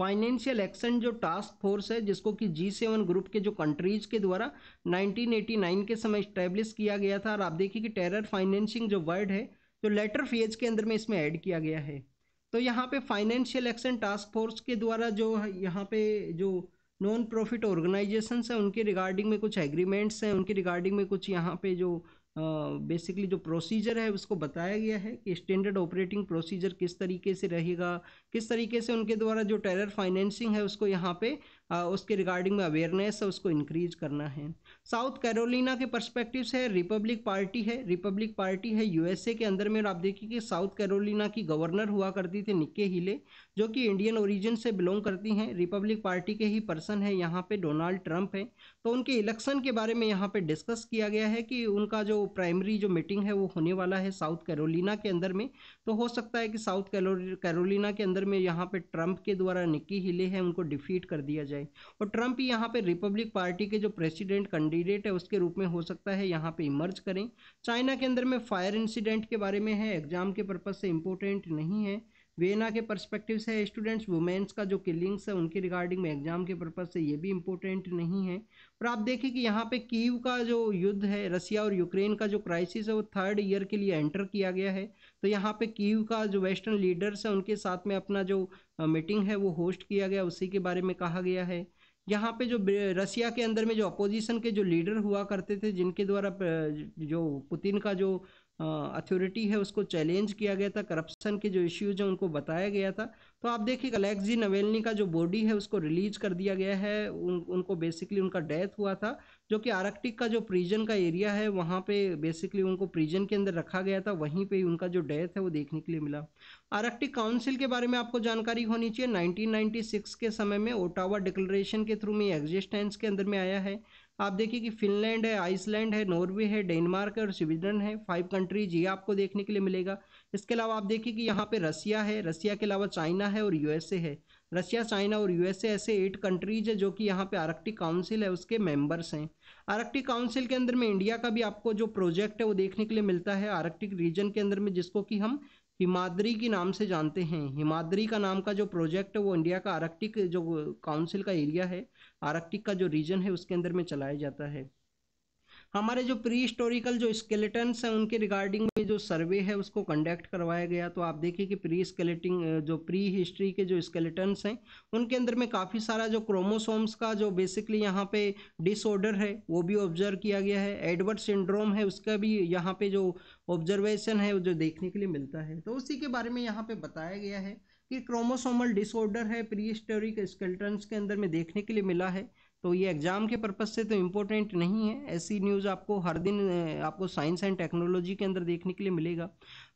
फाइनेंशियल एक्शन जो टास्क फोर्स है जिसको कि जी सेवन ग्रुप के जो कंट्रीज के द्वारा 1989 के समय स्टैब्लिश किया गया था और आप देखिए कि टेरर फाइनेंसिंग जो वर्ड है जो लेटर फेज के अंदर में इसमें ऐड किया गया है तो यहाँ पे फाइनेंशियल एक्शन टास्क फोर्स के द्वारा जो यहाँ पे जो नॉन प्रॉफिट ऑर्गेनाइजेशन है उनके रिगार्डिंग में कुछ एग्रीमेंट्स हैं उनके रिगार्डिंग में कुछ यहाँ पे जो बेसिकली जो प्रोसीजर है उसको बताया गया है कि स्टैंडर्ड ऑपरेटिंग प्रोसीजर किस तरीके से रहेगा किस तरीके से उनके द्वारा जो टेरर फाइनेंसिंग है उसको यहाँ पे आ, उसके रिगार्डिंग में अवेयरनेस है उसको इंक्रीज करना है साउथ कैरोलिना के परस्पेक्टिव से रिपब्लिक पार्टी है रिपब्लिक पार्टी है यूएसए के अंदर में आप देखिए कि साउथ कैरोलिना की गवर्नर हुआ करती थी निक्के हिले जो कि इंडियन ओरिजिन से बिलोंग करती हैं रिपब्लिक पार्टी के ही पर्सन है यहाँ पे डोनाल्ड ट्रंप हैं तो उनके इलेक्शन के बारे में यहाँ पे डिस्कस किया गया है कि उनका जो प्राइमरी जो मीटिंग है वो होने वाला है साउथ कैरोलिना के अंदर में तो हो सकता है कि साउथ कैरोलिना के अंदर में यहाँ पे ट्रंप के द्वारा निक्की हिले हैं उनको डिफीट कर दिया जाए और ट्रंप ही यहाँ पर रिपब्लिक पार्टी के जो प्रेसिडेंट कैंडिडेट है उसके रूप में हो सकता है यहाँ पर इमर्ज करें चाइना के अंदर में फायर इंसिडेंट के बारे में है एग्जाम के पर्पज से इम्पोर्टेंट नहीं है वेना के परस्पेक्टिव से स्टूडेंट्स वुमेंस का जो किलिंग्स है उनके रिगार्डिंग में एग्जाम के पर्पज से ये भी इम्पोर्टेंट नहीं है और आप देखें कि यहाँ पे कीव का जो युद्ध है रसिया और यूक्रेन का जो क्राइसिस है वो थर्ड ईयर के लिए एंटर किया गया है तो यहाँ पे कीव का जो वेस्टर्न लीडर्स है उनके साथ में अपना जो मीटिंग है वो होस्ट किया गया उसी के बारे में कहा गया है यहाँ पे जो रसिया के अंदर में जो अपोजिशन के जो लीडर हुआ करते थे जिनके द्वारा जो पुतिन का जो अथॉरिटी है उसको चैलेंज किया गया था करप्शन के जो इश्यूज हैं उनको बताया गया था तो आप देखिएगा अलेक्जी नवेलनी का जो बॉडी है उसको रिलीज कर दिया गया है उन उनको बेसिकली उनका डेथ हुआ था जो कि आरक्टिक का जो प्रिजन का एरिया है वहाँ पे बेसिकली उनको प्रिजन के अंदर रखा गया था वहीं पे उनका जो डेथ है वो देखने के लिए मिला आरक्टिक काउंसिल के बारे में आपको जानकारी होनी चाहिए 1996 के समय में ओटावा डिक्लरेशन के थ्रू में एग्जिस्टेंस के अंदर में आया है आप देखिए कि फिनलैंड है आइसलैंड है नॉर्वे है डेनमार्क है और स्विट्जरलैंड है फाइव कंट्रीज ये आपको देखने के लिए मिलेगा इसके अलावा आप देखिए कि यहाँ पे रसिया है रसिया के अलावा चाइना है और यूएसए है रसिया चाइना और यूएसए ऐसे एट कंट्रीज है जो कि यहाँ पे आरक्टिक काउंसिल है उसके मेंबर्स हैं आरक्टिक काउंसिल के अंदर में इंडिया का भी आपको जो प्रोजेक्ट है वो देखने के लिए मिलता है आरक्टिक रीजन के अंदर में जिसको कि हम हिमाद्री के नाम से जानते हैं हिमाद्री का नाम का जो प्रोजेक्ट है वो इंडिया का आरक्टिक जो काउंसिल का एरिया है आर्कटिक का जो रीजन है उसके अंदर में चलाया जाता है हमारे जो प्री हिस्टोरिकल जो स्केलेटन्स हैं उनके रिगार्डिंग में जो सर्वे है उसको कंडक्ट करवाया गया तो आप देखिए कि प्री स्केलेटिंग जो प्री हिस्ट्री के जो स्केलेटन्स हैं उनके अंदर में काफ़ी सारा जो क्रोमोसोम्स का जो बेसिकली यहाँ पे डिसऑर्डर है वो भी ऑब्जर्व किया गया है एडवर्ड सिंड्रोम है उसका भी यहाँ पे जो ऑब्जर्वेशन है वो जो देखने के लिए मिलता है तो उसी के बारे में यहाँ पर बताया गया है ये क्रोमोसोमल डिसऑर्डर है हिस्टोरिक स्केल्टन्स के अंदर में देखने के लिए मिला है तो ये एग्ज़ाम के पर्पज़ से तो इम्पोर्टेंट नहीं है ऐसी न्यूज़ आपको हर दिन आपको साइंस एंड टेक्नोलॉजी के अंदर देखने के लिए मिलेगा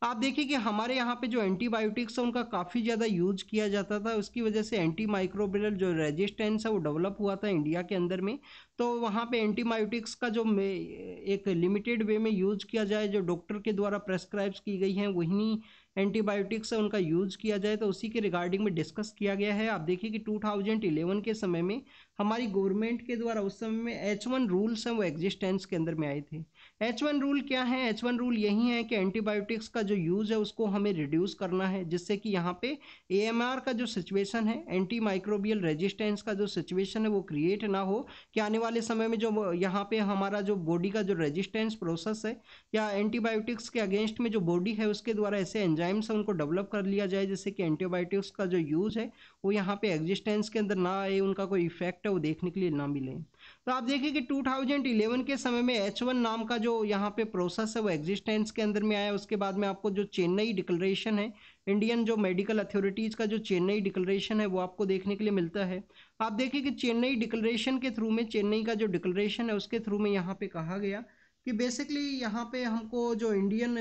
आप देखिए कि हमारे यहाँ पे जो एंटीबायोटिक्स है उनका काफ़ी ज़्यादा यूज किया जाता था उसकी वजह से एंटी माइक्रोबियल जो रेजिस्टेंस है वो डेवलप हुआ था इंडिया के अंदर में तो वहाँ पे एंटीबायोटिक्स का जो एक लिमिटेड वे में यूज किया जाए जो डॉक्टर के द्वारा प्रेस्क्राइब्स की गई हैं वहीं एंटीबायोटिक्स है उनका यूज किया जाए तो उसी के रिगार्डिंग में डिस्कस किया गया है आप देखिए कि 2011 के समय में हमारी गवर्नमेंट के द्वारा उस समय में एच वन रूल्स हैं वो एग्जिस्टेंस के अंदर में आए थे एच वन रूल क्या है एच वन रूल यही है कि एंटीबायोटिक्स का जो यूज़ है उसको हमें रिड्यूस करना है जिससे कि यहाँ पे ए का जो सिचुएशन है एंटी माइक्रोबियल रेजिस्टेंस का जो सिचुएशन है वो क्रिएट ना हो कि आने वाले समय में जो यहाँ पे हमारा जो बॉडी का जो रेजिस्टेंस प्रोसेस है या एंटीबायोटिक्स के अगेंस्ट में जो बॉडी है उसके द्वारा ऐसे एंजाइम्स उनको डेवलप कर लिया जाए जिससे कि एंटीबायोटिक्स का जो यूज़ है वो यहाँ पे एग्जिस्टेंस के अंदर ना आए उनका कोई इफेक्ट है वो देखने के लिए ना मिले तो आप देखिए कि 2011 के समय में वन नाम का जो यहाँ पे प्रोसेस है वो एग्जिस्टेंस के अंदर में आया उसके बाद में आपको जो चेन्नई डिक्लरेशन है इंडियन जो मेडिकल अथॉरिटीज़ का जो चेन्नई डिक्लरेशन है वो आपको देखने के लिए मिलता है आप देखिए कि चेन्नई डिक्लरेशन के थ्रू में चेन्नई का जो डिक्लरेशन है उसके थ्रू में यहाँ पर कहा गया कि बेसिकली यहाँ पे हमको जो इंडियन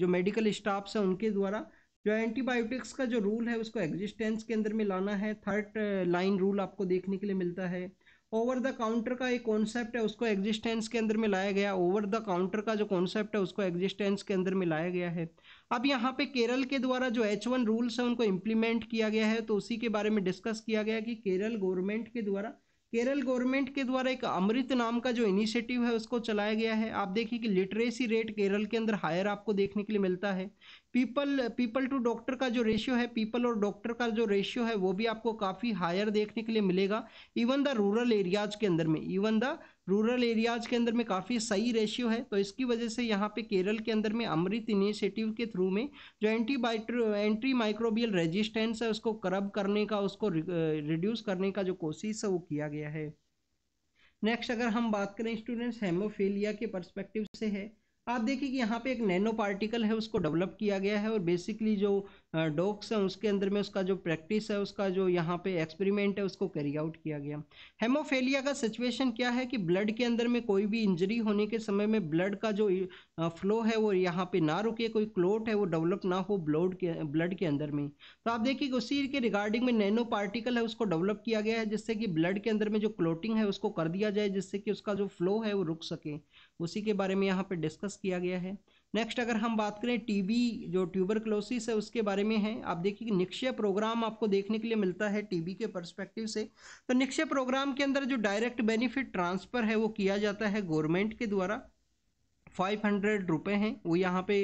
जो मेडिकल स्टाफ्स हैं उनके द्वारा जो एंटीबायोटिक्स का जो रूल है उसको एग्जिस्टेंस के अंदर में लाना है थर्ड लाइन रूल आपको देखने के लिए मिलता है ओवर द काउंटर का एक कॉन्सेप्ट है उसको एग्जिस्टेंस के अंदर में लाया गया ओवर द काउंटर का जो कॉन्सेप्ट है उसको एग्जिस्टेंस के अंदर में लाया गया है अब यहाँ पे केरल के द्वारा जो एच वन रूल्स है उनको इम्प्लीमेंट किया गया है तो उसी के बारे में डिस्कस किया गया कि केरल गवर्नमेंट के द्वारा केरल गवर्नमेंट के द्वारा एक अमृत नाम का जो इनिशिएटिव है उसको चलाया गया है आप देखिए कि लिटरेसी रेट केरल के अंदर हायर आपको देखने के लिए मिलता है पीपल पीपल टू डॉक्टर का जो रेशियो है पीपल और डॉक्टर का जो रेशियो है वो भी आपको काफ़ी हायर देखने के लिए मिलेगा इवन द रूरल एरियाज के अंदर में इवन द रूरल एरियाज के अंदर में काफ़ी सही रेशियो है तो इसकी वजह से यहाँ पे केरल के अंदर में अमृत इनिशिएटिव के थ्रू में जो एंटीबायोट्रो एंटी माइक्रोबियल रेजिस्टेंस है उसको करब करने का उसको रिड्यूस करने का जो कोशिश है वो किया गया है नेक्स्ट अगर हम बात करें स्टूडेंट्स हेमोफीलिया के परस्पेक्टिव से है आप देखिए कि यहाँ पे एक नैनो पार्टिकल है उसको डेवलप किया गया है और बेसिकली जो डॉक्स हैं उसके अंदर में उसका जो प्रैक्टिस है उसका जो यहाँ पे एक्सपेरिमेंट है उसको कैरी आउट किया गया हेमोफेलिया का सिचुएशन क्या है कि ब्लड के अंदर में कोई भी इंजरी होने के समय में ब्लड का जो फ्लो है वो यहाँ पे ना रुके कोई क्लोट है वो डेवलप ना हो ब्लड के ब्लड के अंदर में तो आप देखिए उसी के रिगार्डिंग में नैनो पार्टिकल है उसको डेवलप किया गया है जिससे कि ब्लड के अंदर में जो क्लोटिंग है उसको कर दिया जाए जिससे कि उसका जो फ्लो है वो रुक सके उसी के बारे में यहाँ पर डिस्कस किया गया है नेक्स्ट अगर हम बात करें टीबी जो ट्यूबर है उसके बारे में है आप देखिए निक्षय प्रोग्राम आपको देखने के लिए मिलता है टीबी के परस्पेक्टिव से तो निक्षय प्रोग्राम के अंदर जो डायरेक्ट बेनिफिट ट्रांसफ़र है वो किया जाता है गवर्नमेंट के द्वारा फाइव हंड्रेड रुपये हैं वो यहाँ पे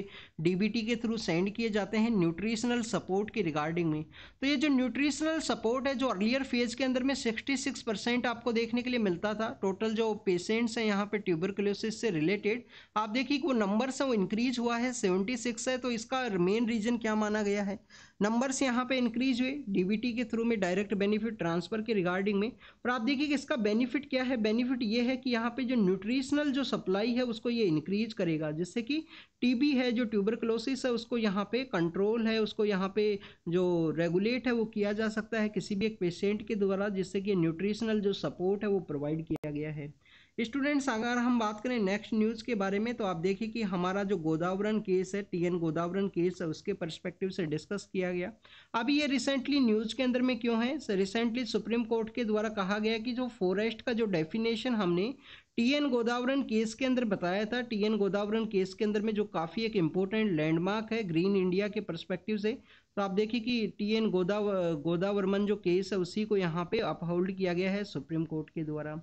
डीबीटी के थ्रू सेंड किए जाते हैं न्यूट्रिशनल सपोर्ट के रिगार्डिंग में तो ये जो न्यूट्रिशनल सपोर्ट है जो अर्लियर फेज के अंदर में सिक्सटी सिक्स परसेंट आपको देखने के लिए मिलता था टोटल जो पेशेंट्स हैं यहाँ पे ट्यूबरकुलोसिस से रिलेटेड आप देखिए कि वो नंबर्स हैं वो इंक्रीज हुआ है सेवेंटी सिक्स है तो इसका मेन रीजन क्या माना गया है नंबर्स यहाँ पे इंक्रीज हुए डीबीटी के थ्रू में डायरेक्ट बेनिफिट ट्रांसफर के रिगार्डिंग में पर आप देखिए कि इसका बेनिफिट क्या है बेनिफिट ये है कि यहाँ पे जो न्यूट्रिशनल जो सप्लाई है उसको ये इंक्रीज करेगा जिससे कि टीबी है जो ट्यूबरकलोसिस है उसको यहाँ पे कंट्रोल है उसको यहाँ पे जो रेगुलेट है वो किया जा सकता है किसी भी एक पेशेंट के द्वारा जिससे कि न्यूट्रिशनल जो सपोर्ट है वो प्रोवाइड किया गया है स्टूडेंट्स अगर हम बात करें नेक्स्ट न्यूज़ के बारे में तो आप देखिए कि हमारा जो गोदावरन केस है टी एन गोदावरन केस है उसके परस्पेक्टिव से डिस्कस किया गया अभी ये रिसेंटली न्यूज़ के अंदर में क्यों है रिसेंटली सुप्रीम कोर्ट के द्वारा कहा गया कि जो फॉरेस्ट का जो डेफिनेशन हमने टीएन गोदावरन केस के अंदर बताया था टीएन गोदावरन केस के अंदर में जो काफ़ी एक इम्पोर्टेंट लैंडमार्क है ग्रीन इंडिया के परस्पेक्टिव से तो आप देखिए कि टीएन गोदाव गोदावर्मन जो केस है उसी को यहाँ पे अपहोल्ड किया गया है सुप्रीम कोर्ट के द्वारा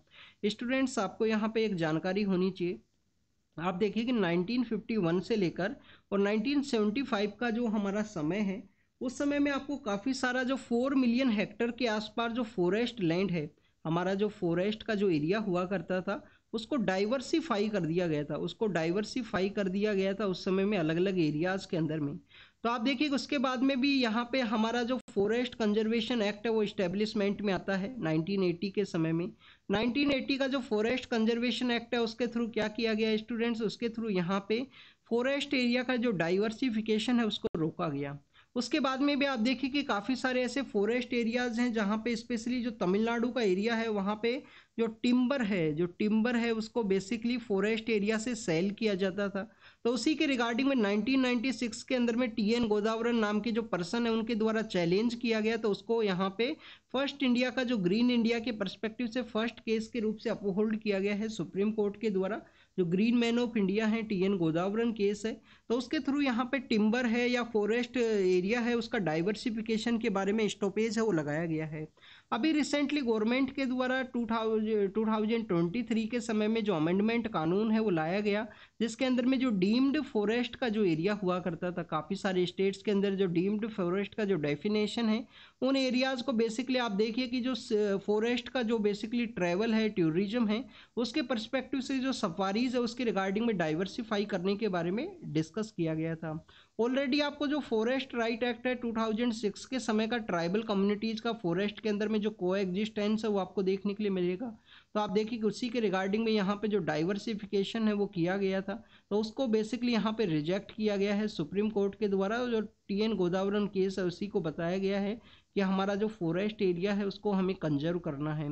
स्टूडेंट्स आपको यहाँ पे एक जानकारी होनी चाहिए आप देखिए कि 1951 से लेकर और 1975 का जो हमारा समय है उस समय में आपको काफ़ी सारा जो फोर मिलियन हेक्टर के आसपास जो फॉरेस्ट लैंड है हमारा जो फॉरेस्ट का जो एरिया हुआ करता था उसको डाइवर्सिफाई कर दिया गया था उसको डाइवर्सिफाई कर दिया गया था उस समय में अलग अलग एरियाज़ के अंदर में तो आप देखिए उसके बाद में भी यहाँ पे हमारा जो फॉरेस्ट कंजर्वेशन एक्ट है वो इस्टेब्लिशमेंट में आता है 1980 के समय में 1980 का जो फॉरेस्ट कंजर्वेशन एक्ट है उसके थ्रू क्या किया गया स्टूडेंट्स उसके थ्रू यहाँ पे फॉरेस्ट एरिया का जो डाइवर्सिफिकेशन है उसको रोका गया उसके बाद में भी आप देखिए कि काफ़ी सारे ऐसे फॉरेस्ट एरियाज़ हैं जहाँ पे स्पेशली जो तमिलनाडु का एरिया है वहाँ पे जो टिम्बर है जो टिम्बर है उसको बेसिकली फॉरेस्ट एरिया से सेल किया जाता था तो उसी के रिगार्डिंग में 1996 के अंदर में टी एन गोदावरन नाम के जो पर्सन है उनके द्वारा चैलेंज किया गया तो उसको यहाँ पे फर्स्ट इंडिया का जो ग्रीन इंडिया के परस्पेक्टिव से फर्स्ट केस के रूप से अपहोल्ड किया गया है सुप्रीम कोर्ट के द्वारा जो ग्रीन मैन ऑफ इंडिया है टी एन गोदावरन केस है तो उसके थ्रू यहाँ पे टिम्बर है या फॉरेस्ट एरिया है उसका डाइवर्सिफिकेशन के बारे में स्टॉपेज है वो लगाया गया है अभी रिसेंटली गवर्नमेंट के द्वारा टू थाउजेंड ट्वेंटी थ्री के समय में जो अमेंडमेंट कानून है वो लाया गया जिसके अंदर में जो डीम्ड फॉरेस्ट का जो एरिया हुआ करता था काफ़ी सारे स्टेट्स के अंदर जो डीम्ड फॉरेस्ट का जो डेफिनेशन है उन एरियाज़ को बेसिकली आप देखिए कि जो फॉरेस्ट का जो बेसिकली ट्रैवल है टूरिज्म है उसके परस्पेक्टिव से जो सफारीज है उसके रिगार्डिंग में डाइवर्सिफाई करने के बारे में डिस्कस किया गया था ऑलरेडी आपको जो फॉरेस्ट राइट एक्ट है 2006 के समय का ट्राइबल कम्युनिटीज़ का फॉरेस्ट के अंदर में जो को एग्जिस्टेंस है वो आपको देखने के लिए मिलेगा तो आप देखिए उसी के रिगार्डिंग में यहाँ पे जो डाइवर्सिफिकेशन है वो किया गया था तो उसको बेसिकली यहाँ पे रिजेक्ट किया गया है सुप्रीम कोर्ट के द्वारा जो टी एन गोदावरन केस है उसी को बताया गया है कि हमारा जो फॉरेस्ट एरिया है उसको हमें कंजर्व करना है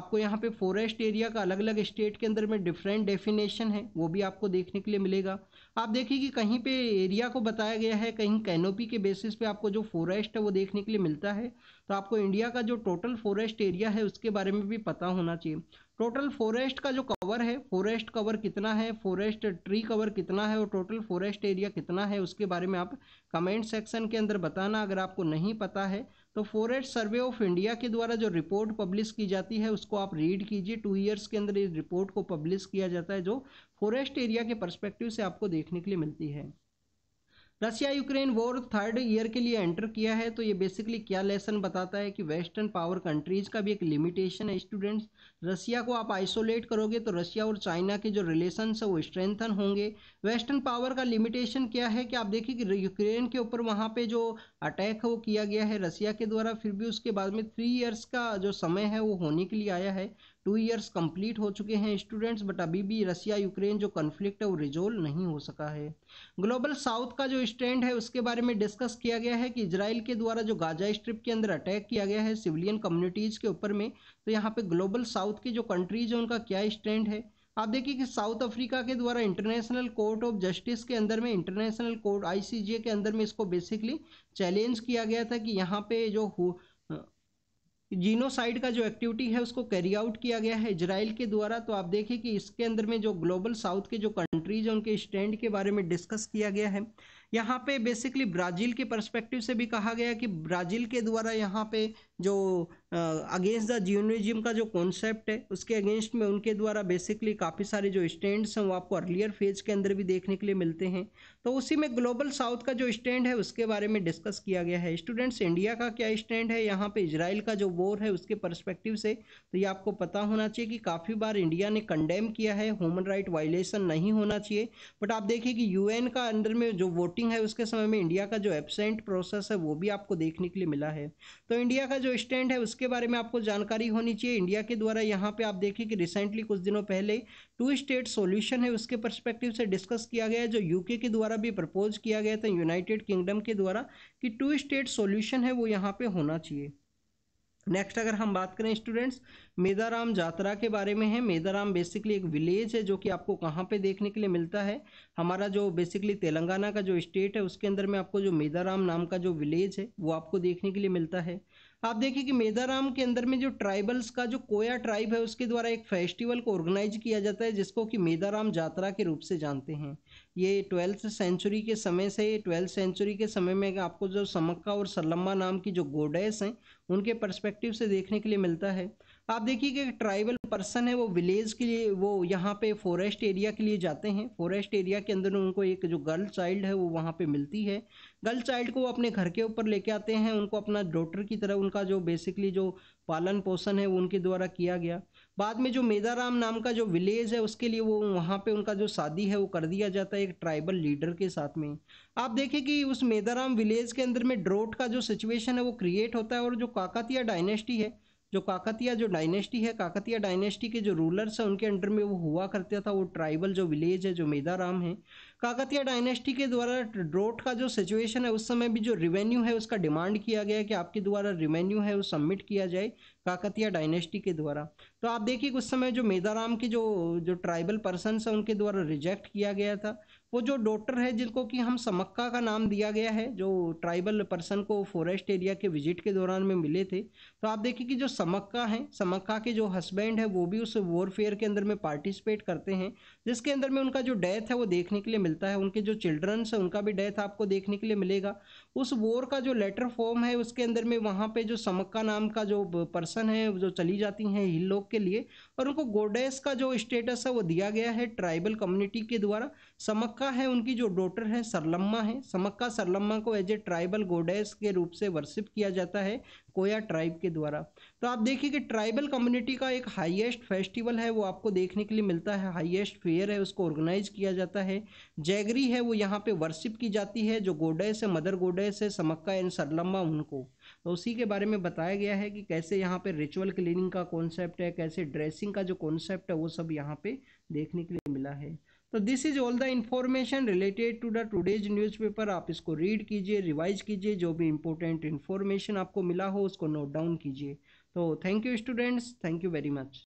आपको यहाँ पे फॉरेस्ट एरिया का अलग अलग स्टेट के अंदर में डिफरेंट डेफिनेशन है वो भी आपको देखने के लिए मिलेगा आप देखिए कि कहीं पे एरिया को बताया गया है कहीं कैनोपी के बेसिस पे आपको जो फॉरेस्ट है वो देखने के लिए मिलता है तो आपको इंडिया का जो टोटल फॉरेस्ट एरिया है उसके बारे में भी पता होना चाहिए टोटल फॉरेस्ट का जो कवर है फॉरेस्ट कवर कितना है फॉरेस्ट ट्री कवर कितना है और टोटल फॉरेस्ट एरिया कितना है उसके बारे में आप कमेंट सेक्शन के अंदर बताना अगर आपको नहीं पता है तो फॉरेस्ट सर्वे ऑफ इंडिया के द्वारा जो रिपोर्ट पब्लिश की जाती है उसको आप रीड कीजिए टू ईयर्स के अंदर इस रिपोर्ट को पब्लिश किया जाता है जो फॉरेस्ट एरिया के परस्पेक्टिव से आपको देखने के लिए मिलती है Russia Ukraine war third year के लिए एंटर किया है तो ये बेसिकली क्या लेसन बताता है कि वेस्टर्न पावर कंट्रीज़ का भी एक लिमिटेशन है स्टूडेंट्स रसिया को आप आइसोलेट करोगे तो रसिया और चाइना के जो रिलेशंस है वो स्ट्रेंथन होंगे वेस्टर्न पावर का लिमिटेशन क्या है कि आप देखिए कि यूक्रेन के ऊपर वहाँ पे जो अटैक है वो किया गया है रसिया के द्वारा फिर भी उसके बाद में थ्री ईयर्स का जो समय है वो होने के लिए आया है टू ईयर्स कंप्लीट हो चुके हैं स्टूडेंट्स बट अभी भी रसिया यूक्रेन जो कन्फ्लिक्ट है वो रिजोल्व नहीं हो सका है ग्लोबल साउथ का जो स्टैंड है उसके बारे में डिस्कस किया गया है कि इसराइल के द्वारा जो गाजा स्ट्रिप के अंदर अटैक किया गया है सिविलियन कम्युनिटीज़ के ऊपर में तो यहाँ पे ग्लोबल साउथ की जो कंट्रीज है उनका क्या स्टैंड है आप देखिए कि साउथ अफ्रीका के द्वारा इंटरनेशनल कोर्ट ऑफ जस्टिस के अंदर में इंटरनेशनल कोर्ट आईसीजे के अंदर में इसको बेसिकली चैलेंज किया गया था कि यहाँ पे जो जीनोसाइड का जो एक्टिविटी है उसको कैरी आउट किया गया है इजराइल के द्वारा तो आप देखिए कि इसके अंदर में जो ग्लोबल साउथ के जो कंट्रीज हैं उनके स्टैंड के बारे में डिस्कस किया गया है यहाँ पे बेसिकली ब्राज़ील के परस्पेक्टिव से भी कहा गया कि ब्राज़ील के द्वारा यहाँ पे जो अगेंस्ट द जियोनिज्म का जो कॉन्सेप्ट है उसके अगेंस्ट में उनके द्वारा बेसिकली काफ़ी सारे जो स्टैंड्स हैं वो आपको अर्लियर फेज के अंदर भी देखने के लिए मिलते हैं तो उसी में ग्लोबल साउथ का जो स्टैंड है उसके बारे में डिस्कस किया गया है स्टूडेंट्स इंडिया का क्या स्टैंड है यहाँ पर इसराइल का जो वॉर है उसके परस्पेक्टिव से तो ये आपको पता होना चाहिए कि काफ़ी बार इंडिया ने कंडेम किया है ह्यूमन राइट वायलेशन नहीं होना चाहिए बट आप देखिए कि यू का अंडर में जो वोट वोटिंग है उसके समय में इंडिया का जो एबसेंट प्रोसेस है वो भी आपको देखने के लिए मिला है तो इंडिया का जो स्टैंड है उसके बारे में आपको जानकारी होनी चाहिए इंडिया के द्वारा यहाँ पे आप देखिए कि रिसेंटली कुछ दिनों पहले टू स्टेट सोल्यूशन है उसके परस्पेक्टिव से डिस्कस किया गया जो यूके के द्वारा भी प्रपोज किया गया था यूनाइटेड किंगडम के द्वारा कि टू स्टेट सोल्यूशन है वो यहाँ पर होना चाहिए नेक्स्ट अगर हम बात करें स्टूडेंट्स मेदाराम जात्रा के बारे में है मेदाराम बेसिकली एक विलेज है जो कि आपको कहाँ पे देखने के लिए मिलता है हमारा जो बेसिकली तेलंगाना का जो स्टेट है उसके अंदर में आपको जो मेदाराम नाम का जो विलेज है वो आपको देखने के लिए मिलता है आप देखिए कि मेदाराम के अंदर में जो ट्राइबल्स का जो कोया ट्राइब है उसके द्वारा एक फेस्टिवल को ऑर्गेनाइज किया जाता है जिसको कि मेदाराम जात्रा के रूप से जानते हैं ये ट्वेल्थ सेंचुरी के समय से ट्वेल्थ सेंचुरी के समय में आपको जो समक्का और सलम्मा नाम की जो गोडेस हैं उनके पर्सपेक्टिव से देखने के लिए मिलता है आप देखिए कि ट्राइबल पर्सन है वो विलेज के लिए वो यहाँ पे फॉरेस्ट एरिया के लिए जाते हैं फॉरेस्ट एरिया के अंदर उनको एक जो गर्ल चाइल्ड है वो वहाँ पे मिलती है गर्ल चाइल्ड को वो अपने घर के ऊपर लेके आते हैं उनको अपना डॉटर की तरह उनका जो बेसिकली जो पालन पोषण है वो उनके द्वारा किया गया बाद में जो मेदाराम नाम का जो विलेज है उसके लिए वो वहाँ पे उनका जो शादी है वो कर दिया जाता है एक ट्राइबल लीडर के साथ में आप देखें कि उस मेदाराम विलेज के अंदर में ड्रोट का जो सिचुएशन है वो क्रिएट होता है और जो काकतिया डायनेस्टी है जो काकतिया जो डायनेस्टी है काकतिया डायनेस्टी के जो रूलर्स हैं उनके अंडर में वो हुआ करता था वो ट्राइबल जो विलेज है जो मेदाराम है काकतिया डायनेस्टी के द्वारा ड्रोट का जो सिचुएशन है उस समय भी जो रिवेन्यू है उसका डिमांड किया गया कि आपके द्वारा रिवेन्यू है वो सबमिट किया जाए काकतिया डायनेस्टी के द्वारा तो आप देखिए उस समय जो मेदाराम के जो जो ट्राइबल पर्सन है उनके द्वारा रिजेक्ट किया गया था वो जो डॉक्टर है जिनको कि हम समक्का का नाम दिया गया है जो ट्राइबल पर्सन को फॉरेस्ट एरिया के विजिट के दौरान में मिले थे तो आप देखिए कि जो समक्का है समक्का के जो हस्बैंड है वो भी उस वॉरफेयर के अंदर में पार्टिसिपेट करते हैं जिसके अंदर में उनका जो डेथ है वो देखने के लिए मिलता है उनके जो चिल्ड्रंस है उनका भी डेथ आपको देखने के लिए मिलेगा उस वोर का जो लेटर फॉर्म है उसके अंदर में वहाँ पे जो समक्का नाम का जो पर्सन है जो चली जाती हैं हिल लोग के लिए और उनको गोडेस का जो स्टेटस है वो दिया गया है ट्राइबल कम्युनिटी के द्वारा समक्का है उनकी जो डॉटर है सरलम्मा है समक्का सरलम्मा को एज ए ट्राइबल गोडेस के रूप से वर्शिप किया जाता है कोया ट्राइब के द्वारा तो आप देखिए कि ट्राइबल कम्युनिटी का एक हाईएस्ट फेस्टिवल है वो आपको देखने के लिए मिलता है हाईएस्ट फेयर है उसको ऑर्गेनाइज किया जाता है जैगरी है वो यहाँ पे वर्शिप की जाती है जो गोडेस है मदर गोडेस है समक्का एंड सरलम्बा उनको तो उसी के बारे में बताया गया है कि कैसे यहाँ पे रिचुअल क्लीनिंग का कॉन्सेप्ट है कैसे ड्रेसिंग का जो कॉन्सेप्ट है वो सब यहाँ पे देखने के लिए मिला है तो this is all the information related to the today's newspaper आप इसको रीड कीजिए रिवाइज कीजिए जो भी इंपॉर्टेंट इन्फॉर्मेशन आपको मिला हो उसको नोट डाउन कीजिए तो thank you students thank you very much